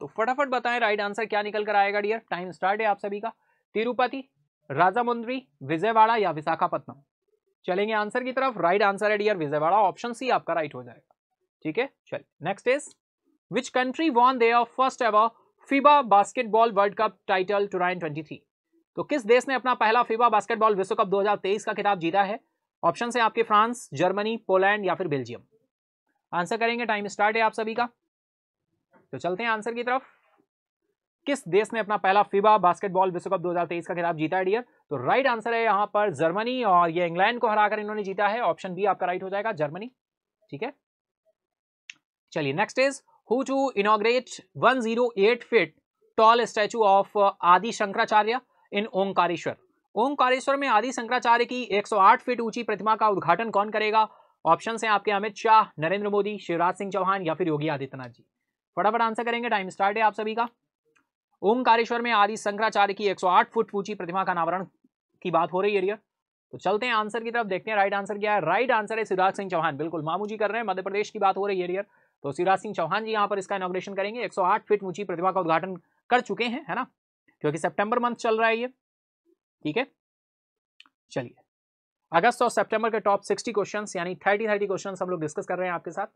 तो फटाफट बताएं राइट आंसर क्या निकल कर आएगा डियर टाइम स्टार्ट है आप सभी का तिरुपति राजामुंद्री विजयवाड़ा या विशाखापट्टनम चलेंगे आंसर की तरफ राइट आंसर है डियर विजयवाड़ा ऑप्शन सी आपका राइट हो जाएगा ठीक है चलिए next is which country won their first ever FIBA basketball world cup title two twenty three तो किस देश ने अपना पहला फीबा बास्केटबॉल विश्व कप 2023 का खिताब जीता है ऑप्शन है आपके फ्रांस जर्मनी पोलैंड या फिर बेल्जियम आंसर करेंगे टाइम स्टार्ट है आप सभी का तो चलते हैं आंसर की तरफ किस देश ने अपना पहला फीबा बास्केटबॉल विश्व कप 2023 का खिताब जीता है डियर तो राइट आंसर है यहां पर जर्मनी और ये इंग्लैंड को हराकर इन्होंने जीता है ऑप्शन बी आपका राइट हो जाएगा जर्मनी ठीक है चलिए next is who to inaugurate eight feet tall statue of Adi Shankaracharya इन ओंकारेश्वर ओंकारेश्वर में आदि शंकराचार्य की 108 फीट ऊंची प्रतिमा का उद्घाटन कौन करेगा ऑप्शन है आपके अमित शाह नरेंद्र मोदी शिवराज सिंह चौहान या फिर योगी आदित्यनाथ जी फटाफट आंसर करेंगे टाइम स्टार्ट है आप सभी का ओंकारेश्वर में आदि शंकराचार्य की 108 फुट ऊंची प्रतिमा का अनावरण की बात हो रही है तो चलते हैं आंसर की तरफ देखते हैं राइट आंसर क्या है राइट आंसर है शिवराज सिंह चौहान बिल्कुल मामू जी कर रहे हैं मध्य प्रदेश की बात हो रही है एरियर तो शिवराज सिंह चौहान जी यहाँ पर इसका इनोग्रेशन करेंगे 108 फीट ऊंची प्रतिमा का उद्घाटन कर चुके हैं है ना क्योंकि सितंबर मंथ चल रहा है ये ठीक है चलिए अगस्त और सितंबर के टॉप सिक्सटी क्वेश्चन यानी थर्टी थर्टी क्वेश्चन हम लोग डिस्कस कर रहे हैं आपके साथ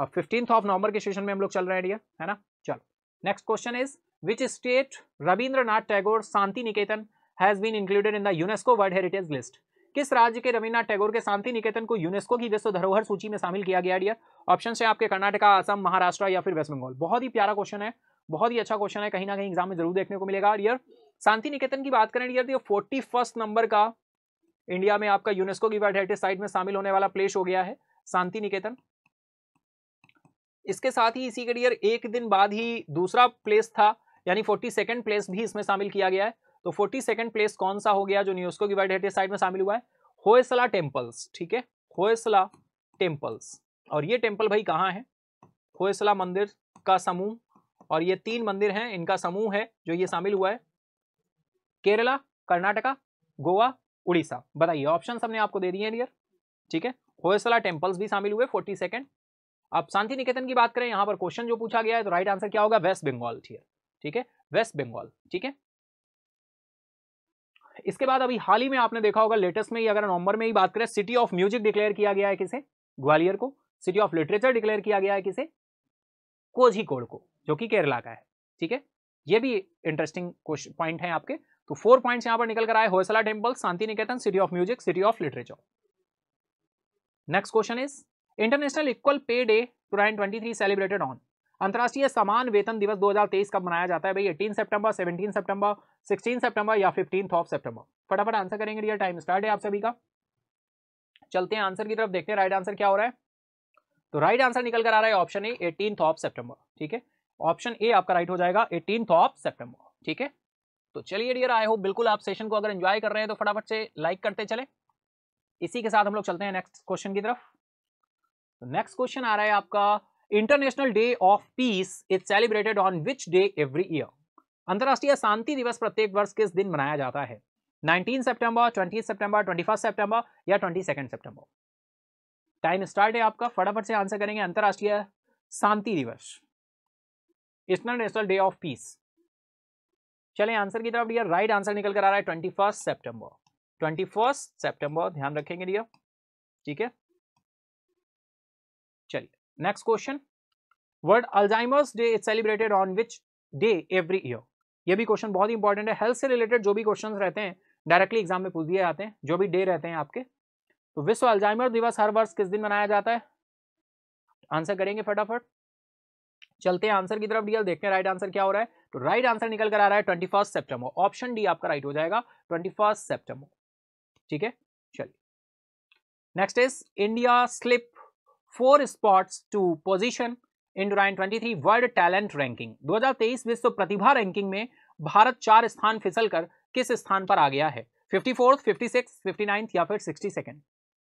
और फिफ्टींथ ऑफ नवंबर के सेशन में हम लोग चल रहे हैं डियर है ना चलो next question is which state Rabindranath Tagore Shanti Niketan has been included in the UNESCO world heritage list किस राज्य के रविन्द्रनाथ टैगोर के शांति निकेतन को यूनेस्को की विश्व धरोहर सूची में शामिल किया गया डियर ऑप्शन है आपके कर्नाटका असम महाराष्ट्र या फिर वेस्ट बंगाल बहुत ही प्यारा क्वेश्चन है बहुत ही अच्छा क्वेश्चन है कहीं ना कहीं एग्जाम में जरूर देखने को मिलेगा और यार शांति निकेतन की बात करें यार फोर्टी फर्स्ट नंबर का इंडिया में आपका यूनेस्को की वर्ल्ड हेरिटेज साइट में शामिल होने वाला प्लेस हो गया है शांति निकेतन इसके साथ ही इसी के डियर एक दिन बाद ही दूसरा प्लेस था यानी फोर्टी सेकेंड प्लेस भी इसमें शामिल किया गया है तो फोर्टी सेकेंड प्लेस कौन सा हो गया जो यूनेस्को की वर्ल्ड हेरिटेज साइट में शामिल हुआ है होयसला टेम्पल्स ठीक है होयसला टेम्पल्स और ये टेम्पल भाई कहाँ है होयसला मंदिर का समूह और ये तीन मंदिर हैं इनका समूह है जो ये शामिल हुआ है केरला कर्नाटका गोवा उड़ीसा बताइए ऑप्शन हमने आपको दे दिए डियर ठीक है होयसला टेम्पल्स भी शामिल हुए फोर्टी सेकेंड अब शांति निकेतन की बात करें यहाँ पर क्वेश्चन जो पूछा गया है तो राइट आंसर क्या होगा वेस्ट बंगाल ठीक है वेस्ट बंगाल ठीक है इसके बाद अभी हाल ही में आपने देखा होगा लेटेस्ट में ही अगर नवंबर में ही बात करें सिटी ऑफ म्यूजिक डिक्लेयर किया गया है किसे ग्वालियर को सिटी ऑफ लिटरेचर डिक्लेयर किया गया है किसे कोझिकोड़ को जो कि केरला का है ठीक है ये भी इंटरेस्टिंग पॉइंट है आपके तो फोर पॉइंट्स यहां पर निकल कर आए Hoysala temple Shanti Niketan city of music city of literature next question is international equal pay day two twenty three celebrated on अंतर्राष्ट्रीय समान वेतन दिवस 2023 कब मनाया जाता है भाई 18 सितंबर 17 सितंबर 16 सितंबर या 15th ऑफ सितंबर फटाफट आंसर करेंगे रियल टाइम स्टार्ट है आप सभी का चलते हैं आंसर की तरफ देखते हैं राइट आंसर क्या हो रहा है तो राइट आंसर निकल कर आ रहा है option A eighteen of September ठीक है ऑप्शन ए आपका राइट हो जाएगा एटीन ऑफ सेप्टेम्बर ठीक है तो चलिए डियर आई होप बिल्कुल आप सेशन को अगर एंजॉय कर रहे हैं तो फटाफट से लाइक करते चले इसी के साथ हम लोग चलते हैं नेक्स्ट क्वेश्चन की तरफ नेक्स्ट तो क्वेश्चन आ रहा है आपका international day of peace is celebrated on which day every year अंतर्राष्ट्रीय शांति दिवस प्रत्येक वर्ष किस दिन मनाया जाता है 19 सितंबर, 20 सितंबर, 21 सितंबर या 22 सितंबर टाइम स्टार्ट है आपका फटाफट से आंसर करेंगे अंतर्राष्ट्रीय शांति दिवस इंटरनेशनल डे ऑफ पीस चले आंसर की तरफ डियर राइट आंसर निकल कर आ रहा है twenty first September twenty first September ध्यान रखेंगे डियर ठीक है चलिए next question world Alzheimer's day is celebrated on which day every year ये भी क्वेश्चन बहुत ही इंपॉर्टेंट है हेल्थ से रिलेटेड जो भी क्वेश्चन रहते हैं डायरेक्टली एग्जाम में पूछ दिए जाते हैं जो भी डे रहते हैं आपके तो विश्व अल्जाइमर दिवस हर वर्ष किस दिन मनाया जाता है आंसर करेंगे फटाफट चलते हैं आंसर की तरफ डीएल देखते हैं राइट आंसर क्या हो रहा है तो राइट आंसर निकल कर आ रहा है twenty first September option D आपका राइट हो जाएगा ट्वेंटी फर्स्ट सेप्टेम्बर ठीक है चलिए next is India slip four spots to position इंडोराइन 23 वर्ल्ड टैलेंट रैंकिंग 2023 विश्व प्रतिभा रैंकिंग में भारत चार स्थान फिसलकर किस स्थान पर आ गया है fifty fourth fifty six fifty ninth या फिर सिक्सटी सेकेंड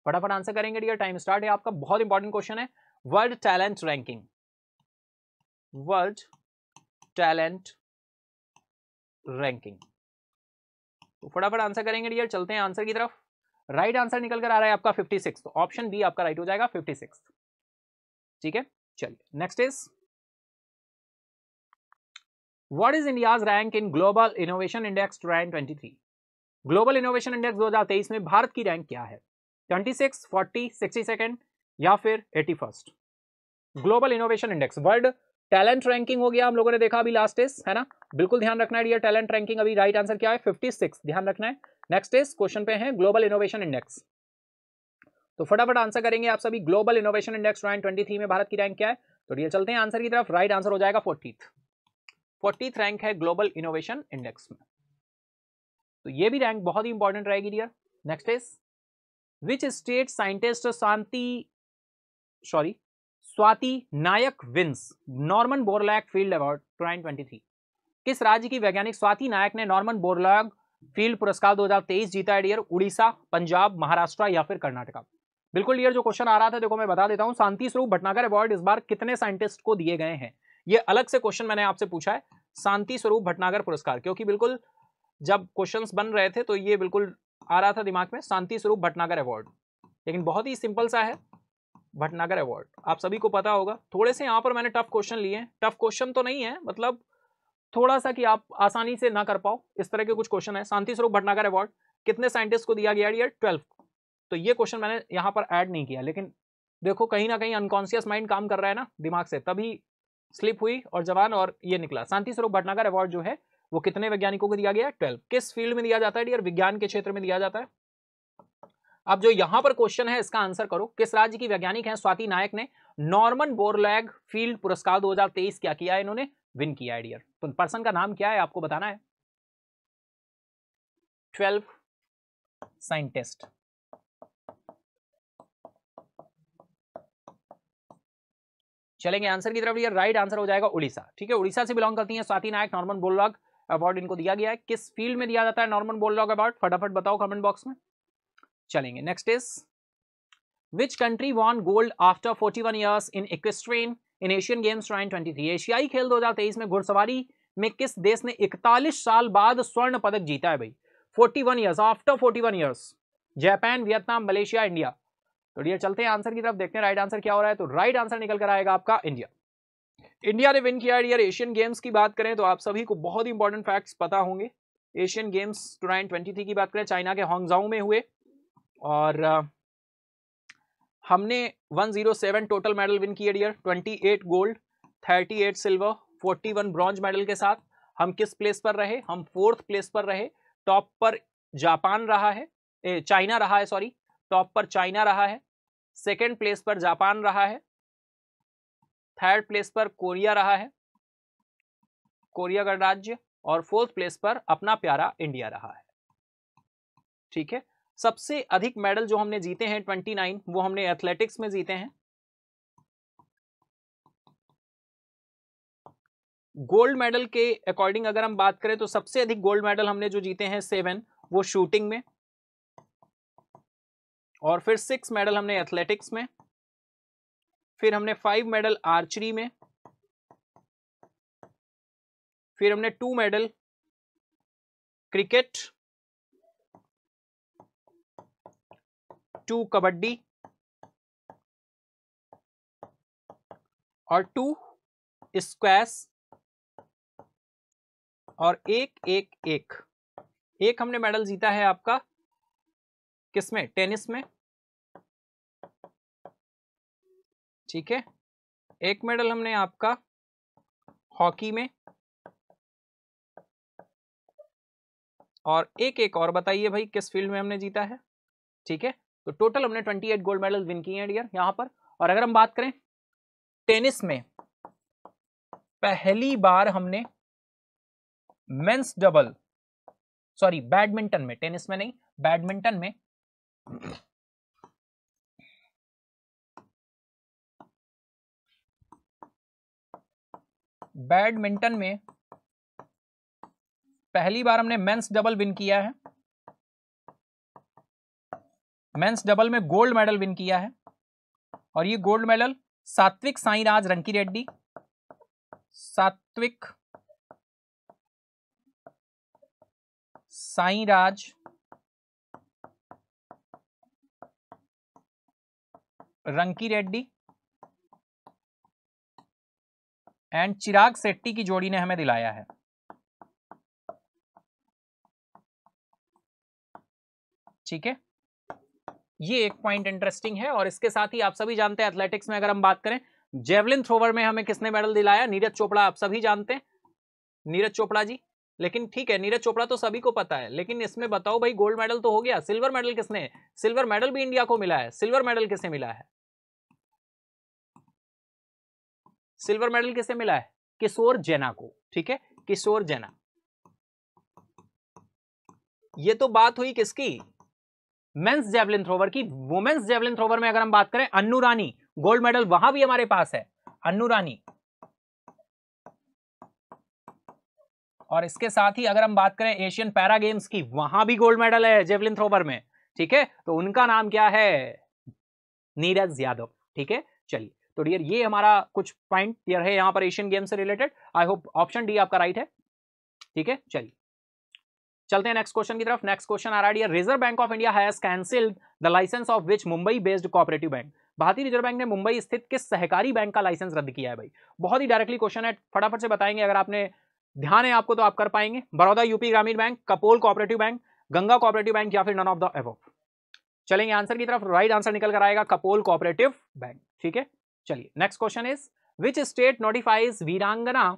फटाफट आंसर करेंगे डियर टाइम स्टार्ट है आपका बहुत इंपॉर्टेंट क्वेश्चन है world talent ranking world talent ranking तो फटाफट आंसर करेंगे डियर चलते हैं आंसर की तरफ राइट right आंसर निकल कर आ रहा है आपका फिफ्टी सिक्स ऑप्शन बी आपका राइट right हो जाएगा फिफ्टी सिक्स ठीक है चलिए next is what is India's rank in global innovation index rank twenty three global innovation index 2023 में भारत की रैंक क्या है 26, 40, 60 सेकेंड या फिर eighty first global innovation index world talent ranking हो गया हम लोगों ने देखा अभी लास्ट इज है ना बिल्कुल ध्यान रखना है टैलेंट रैंकिंग अभी राइट आंसर क्या है सिक्स ध्यान रखना है नेक्स्ट इज क्वेश्चन पे है ग्लोबल इनोवेशन इंडेक्स तो फटाफट आंसर करेंगे आप सभी global innovation index rank twenty में भारत की रैंक क्या है तो ये चलते हैं आंसर की तरफ राइट आंसर हो जाएगा फोर्टीथ फोर्टीथ रैंक है ग्लोबल इनोवेशन इंडेक्स में तो ये भी रैंक बहुत ही इंपॉर्टेंट रहेगी dear next is which state scientist Shanti sorry Swati Nayak wins Norman Borlaug field award 2023 किस राज्य की वैज्ञानिक स्वाति नायक ने नॉर्मन बोरलैक फील्ड पुरस्कार 2023 जीता है डियर उड़ीसा पंजाब महाराष्ट्र या फिर कर्नाटका बिल्कुल डियर जो क्वेश्चन आ रहा था देखो मैं बता देता हूँ शांति स्वरूप भटनागर अवार्ड इस बार कितने साइंटिस्ट को दिए गए हैं ये अलग से क्वेश्चन मैंने आपसे पूछा है शांति स्वरूप भटनागर पुरस्कार क्योंकि बिल्कुल जब क्वेश्चन बन रहे थे तो ये बिल्कुल आ रहा था दिमाग में शांति स्वरूप भटनागर अवार्ड लेकिन बहुत ही सिंपल सा है भटनागर अवार्ड आप सभी को पता होगा थोड़े से यहाँ पर मैंने टफ क्वेश्चन लिए हैं टफ क्वेश्चन तो नहीं है मतलब थोड़ा सा कि आप आसानी से ना कर पाओ इस तरह के कुछ क्वेश्चन है शांति स्वरूप भटनागर अवार्ड कितने साइंटिस्ट को दिया गया ईयर ट्वेल्व तो ये क्वेश्चन मैंने यहाँ पर ऐड नहीं किया लेकिन देखो कहीं ना कहीं अनकॉन्सियस माइंड काम कर रहा है ना दिमाग से तभी स्लिप हुई और जवान और ये निकला शांति स्वरूप भटनागर अवार्ड जो है वो कितने वैज्ञानिकों को दिया गया ट्वेल्व किस फील्ड में दिया जाता है डियर विज्ञान के क्षेत्र में दिया जाता है अब जो यहां पर क्वेश्चन है इसका आंसर करो किस राज्य की वैज्ञानिक हैं स्वाति नायक ने नॉर्मन बोरलैग फील्ड पुरस्कार 2023 क्या किया इन्होंने विन किया है डियर तो पर्सन का नाम क्या है आपको बताना है ट्वेल्व साइंटिस्ट चलेंगे आंसर की तरफ राइट आंसर हो जाएगा उड़ीसा ठीक है उड़ीसा से बिलोंग करती है Swati Nayak Norman Borlaug award इनको दिया गया है किस फील्ड में दिया जाता है नॉर्मन बोरलॉग अवार्ड फटाफट बताओ कमेंट बॉक्स में चलेंगे next is which country won gold after 41 years in equestrian in Asian Games ट्राइन 23 एशियाई खेल 2023 में घुड़सवारी में किस देश ने 41 साल बाद स्वर्ण पदक जीता है भाई 41 years after 41 years Japan Vietnam Malaysia India तो डियर चलते हैं आंसर की तरफ देखते हैं राइट आंसर क्या हो रहा है तो राइट आंसर निकल कर आएगा आपका इंडिया इंडिया ने विन किया डियर एशियन गेम्स की बात करें तो आप सभी को बहुत इंपॉर्टेंट फैक्ट्स पता होंगे एशियन गेम्स टू ट्वेंटी की बात करें चाइना के हॉन्गजाऊ में हुए और हमने 107 टोटल मेडल विन किए dear 28 gold 38 silver 41 bronze medal के साथ हम किस प्लेस पर रहे हम फोर्थ प्लेस पर रहे टॉप पर जापान रहा है ए, चाइना रहा है सॉरी टॉप पर चाइना रहा है सेकेंड प्लेस पर जापान रहा है थर्ड प्लेस पर कोरिया रहा है कोरिया गणराज्य और फोर्थ प्लेस पर अपना प्यारा इंडिया रहा है ठीक है सबसे अधिक मेडल जो हमने जीते हैं 29 वो हमने एथलेटिक्स में जीते हैं गोल्ड मेडल के अकॉर्डिंग अगर हम बात करें तो सबसे अधिक गोल्ड मेडल हमने जो जीते हैं सेवन वो शूटिंग में और फिर सिक्स मेडल हमने एथलेटिक्स में फिर हमने फाइव मेडल आर्चरी में फिर हमने two medal cricket two kabaddi और टू स्क्वैश और एक एक एक एक हमने मेडल जीता है आपका किसमें टेनिस में ठीक है एक मेडल हमने आपका हॉकी में और एक एक और बताइए भाई किस फील्ड में हमने जीता है ठीक है तो टोटल हमने 28 गोल्ड मेडल विन किए हैं डियर यहां पर और अगर हम बात करें टेनिस में पहली बार हमने मेंस डबल सॉरी बैडमिंटन में टेनिस में नहीं बैडमिंटन में बैडमिंटन में पहली बार हमने मेंस डबल विन किया है मेंस डबल में गोल्ड मेडल विन किया है और ये गोल्ड मेडल सात्विक Sairaj Rankireddy Satwik Sairaj Rankireddy and Chirag Shetty की जोड़ी ने हमें दिलाया है ठीक है ये एक पॉइंट इंटरेस्टिंग है और इसके साथ ही आप सभी जानते हैं एथलेटिक्स में अगर हम बात करें जेवलिन थ्रोवर में हमें किसने मेडल दिलाया नीरज चोपड़ा आप सभी जानते हैं नीरज चोपड़ा जी लेकिन ठीक है नीरज चोपड़ा तो सभी को पता है लेकिन इसमें बताओ भाई गोल्ड मेडल तो हो गया सिल्वर मेडल किसने सिल्वर मेडल भी इंडिया को मिला है सिल्वर मेडल किसने मिला है सिल्वर मेडल किसे मिला है किशोर जैना को ठीक है किशोर जैना ये तो बात हुई किसकी मेंस जेवलिन थ्रोवर की वुमेन्स जेवलिन थ्रोवर में अगर हम बात करें अन्नू रानी गोल्ड मेडल वहां भी हमारे पास है अन्नू रानी और इसके साथ ही अगर हम बात करें एशियन पैरा गेम्स की वहां भी गोल्ड मेडल है जेवलिन थ्रोवर में ठीक है तो उनका नाम क्या है नीरज यादव ठीक है चलिए तो डियर ये हमारा कुछ पॉइंट है यहां पर एशियन गेम्स से related I hope option D आपका राइट है ठीक है चलिए चलते हैं नेक्स्ट क्वेश्चन की तरफ नेक्स्ट क्वेश्चन आ रहा है Reserve Bank of India has cancelled the licence of which Mumbai based cooperative bank भारतीय रिजर्व बैंक ने मुंबई स्थित किस सहकारी बैंक का लाइसेंस रद्द किया है भाई बहुत ही डायरेक्टली क्वेश्चन है फटाफट से बताएंगे अगर आपने ध्यान है आपको तो आप कर पाएंगे Baroda UP Gramin bank Kapol cooperative bank Ganga cooperative bank या फिर नन ऑफ द एव चलेंगे आंसर की तरफ राइट आंसर निकल कर आएगा कपोल कोऑपरेटिव बैंक ठीक है चलिए next question is which state notifies Veerangana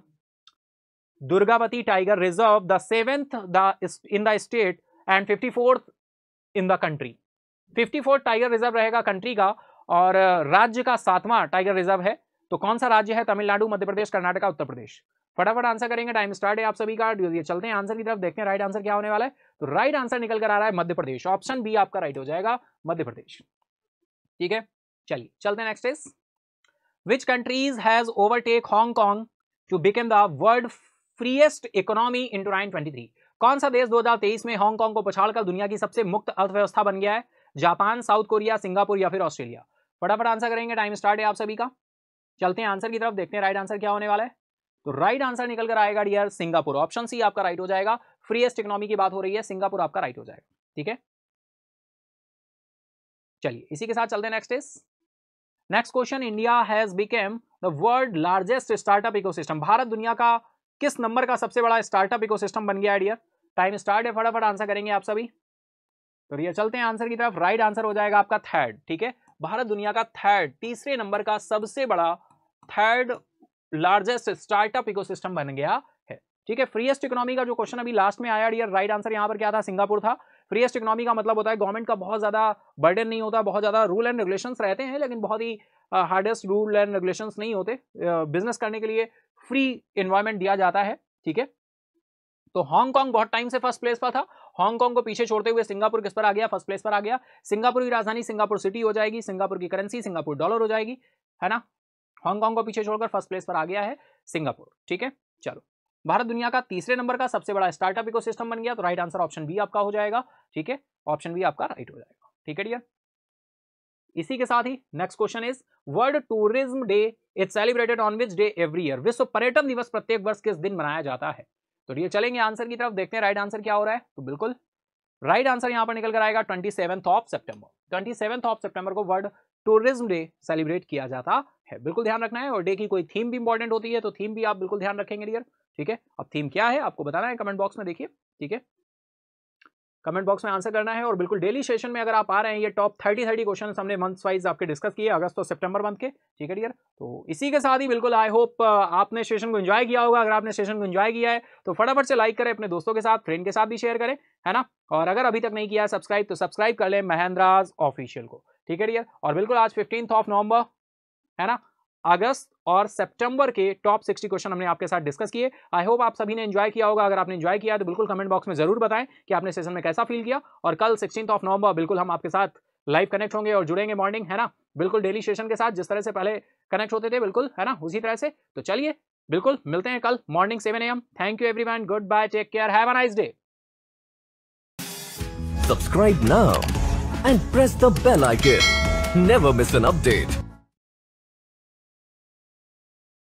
reserve the seventh the in the state and fifty fourth in the country fifty fourth tiger reserve रहेगा कंट्री का और राज्य का सातवां टाइगर रिजर्व है तो कौन सा राज्य है तमिलनाडु मध्य प्रदेश कर्नाटका उत्तर प्रदेश फटाफट आंसर करेंगे टाइम स्टार्ट है आप सभी का ये चलते हैं आंसर की तरफ देखते हैं राइट आंसर क्या होने वाला है तो राइट आंसर निकल कर आ रहा है मध्य प्रदेश ऑप्शन बी आपका राइट हो जाएगा मध्य प्रदेश ठीक है चलिए चलते हैं next is which countries has overtake Hong Kong to became the world freest economy in two कौन सा देश 2023 में हांगकांग को पछाड़कर दुनिया की सबसे मुक्त अर्थव्यवस्था बन गया है जापान साउथ कोरिया सिंगापुर या फिर ऑस्ट्रेलिया फटाफट आंसर करेंगे टाइम स्टार्ट है आप सभी का चलते हैं आंसर की तरफ देखते हैं राइट आंसर क्या होने वाला है तो राइट आंसर निकल कर आएगा डियर सिंगापुर ऑप्शन सी आपका राइट हो जाएगा फ्रीएस्ट इकोनॉमी की बात हो रही है सिंगापुर आपका राइट हो जाएगा ठीक है चलिए इसी के साथ चलते हैं next is next question India has became the world largest startup ecosystem भारत दुनिया का किस नंबर का सबसे बड़ा स्टार्टअप इकोसिस्टम बन गया आइडियर टाइम स्टार्ट है फटाफट आंसर करेंगे आप सभी तो ये चलते हैं आंसर की तरफ राइट आंसर हो जाएगा आपका थर्ड ठीक है भारत दुनिया का थर्ड तीसरे नंबर का सबसे बड़ा थर्ड लार्जेस्ट स्टार्टअप इकोसिस्टम बन गया है ठीक है फ्रीएस्ट इकोनॉमी का जो क्वेश्चन अभी लास्ट में आया डियर राइट आंसर यहाँ पर क्या था सिंगापुर था फ्रीएस्ट इकोनॉमी का मतलब होता है गवर्नमेंट का बहुत ज़्यादा बर्डन नहीं होता बहुत ज़्यादा रूल एंड रेगुलेशन रहते हैं लेकिन बहुत ही हार्डेस्ट रूल एंड रेगुलेशन नहीं होते बिजनेस करने के लिए फ्री इन्वायरमेंट दिया जाता है ठीक है तो हांगकांग बहुत टाइम से फर्स्ट प्लेस पर था हांगकांग को पीछे छोड़ते हुए सिंगापुर किस पर आ गया फर्स्ट प्लेस पर आ गया सिंगापुर की राजधानी सिंगापुर सिटी हो जाएगी सिंगापुर की करेंसी सिंगापुर डॉलर हो जाएगी है ना हांगकांग को पीछे छोड़कर फर्स्ट प्लेस पर आ गया है सिंगापुर ठीक है चलो भारत दुनिया का तीसरे नंबर का सबसे बड़ा स्टार्टअप इको बन गया तो राइट आंसर ऑप्शन बी आपका हो जाएगा ठीक है ऑप्शन बी आपका राइट हो जाएगा ठीक है डियर इसी के साथ ही next question is world tourism day is celebrated on which day every year विश्व पर्यटन दिवस प्रत्येक वर्ष किस दिन मनाया जाता है तो ये चलेंगे आंसर की तरफ देखते हैं राइट आंसर क्या हो रहा है तो बिल्कुल राइट आंसर यहां पर निकल कर आएगा twenty seven of September twenty seven of September को वर्ल्ड टूरिज्म डे सेलिब्रेट किया जाता है बिल्कुल ध्यान रखना है और डे की कोई थीम भी इंपॉर्टेंट होती है तो थीम भी आप बिल्कुल ध्यान रखेंगे डियर ठीक है अब थीम क्या है आपको बताना है कमेंट बॉक्स में देखिए ठीक है कमेंट बॉक्स में आंसर करना है और बिल्कुल डेली सेशन में अगर आप आ रहे हैं ये टॉप थर्टी थर्टी क्वेश्चन हमने मंथ वाइज आपके डिस्कस किए अगस्त और सितंबर मंथ के ठीक है डियर तो इसी के साथ ही बिल्कुल आई होप आपने सेशन को इन्जॉय किया होगा अगर आपने सेशन को इन्जॉय किया है तो फटाफट से लाइक करें अपने दोस्तों के साथ फ्रेंड के साथ भी शेयर करें है ना और अगर अभी तक नहीं किया सब्सक्राइब तो सब्सक्राइब कर लें महेंद्राज ऑफिशियल को ठीक है डियर और बिल्कुल आज फिफ्टींथ ऑफ नवंबर है ना अगस्त और सितंबर के टॉप 60 क्वेश्चन हमने आपके साथ डिस्कस किए आई होप आप सभी ने एंजॉय किया होगा अगर आपने एंजॉय किया तो बिल्कुल कमेंट बॉक्स में जरूर बताएं कि आपने सेशन में कैसा फील किया और कल सिक्सटीन ऑफ नवंबर बिल्कुल हम आपके साथ लाइव कनेक्ट होंगे और जुड़ेंगे मॉर्निंग है ना बिल्कुल डेली सेशन के साथ जिस तरह से पहले कनेक्ट होते थे बिल्कुल है ना उसी तरह से तो चलिए बिल्कुल मिलते हैं कल morning seven M thank you every goodbye take care have a nice day subscribe now and press the bell icon never miss an update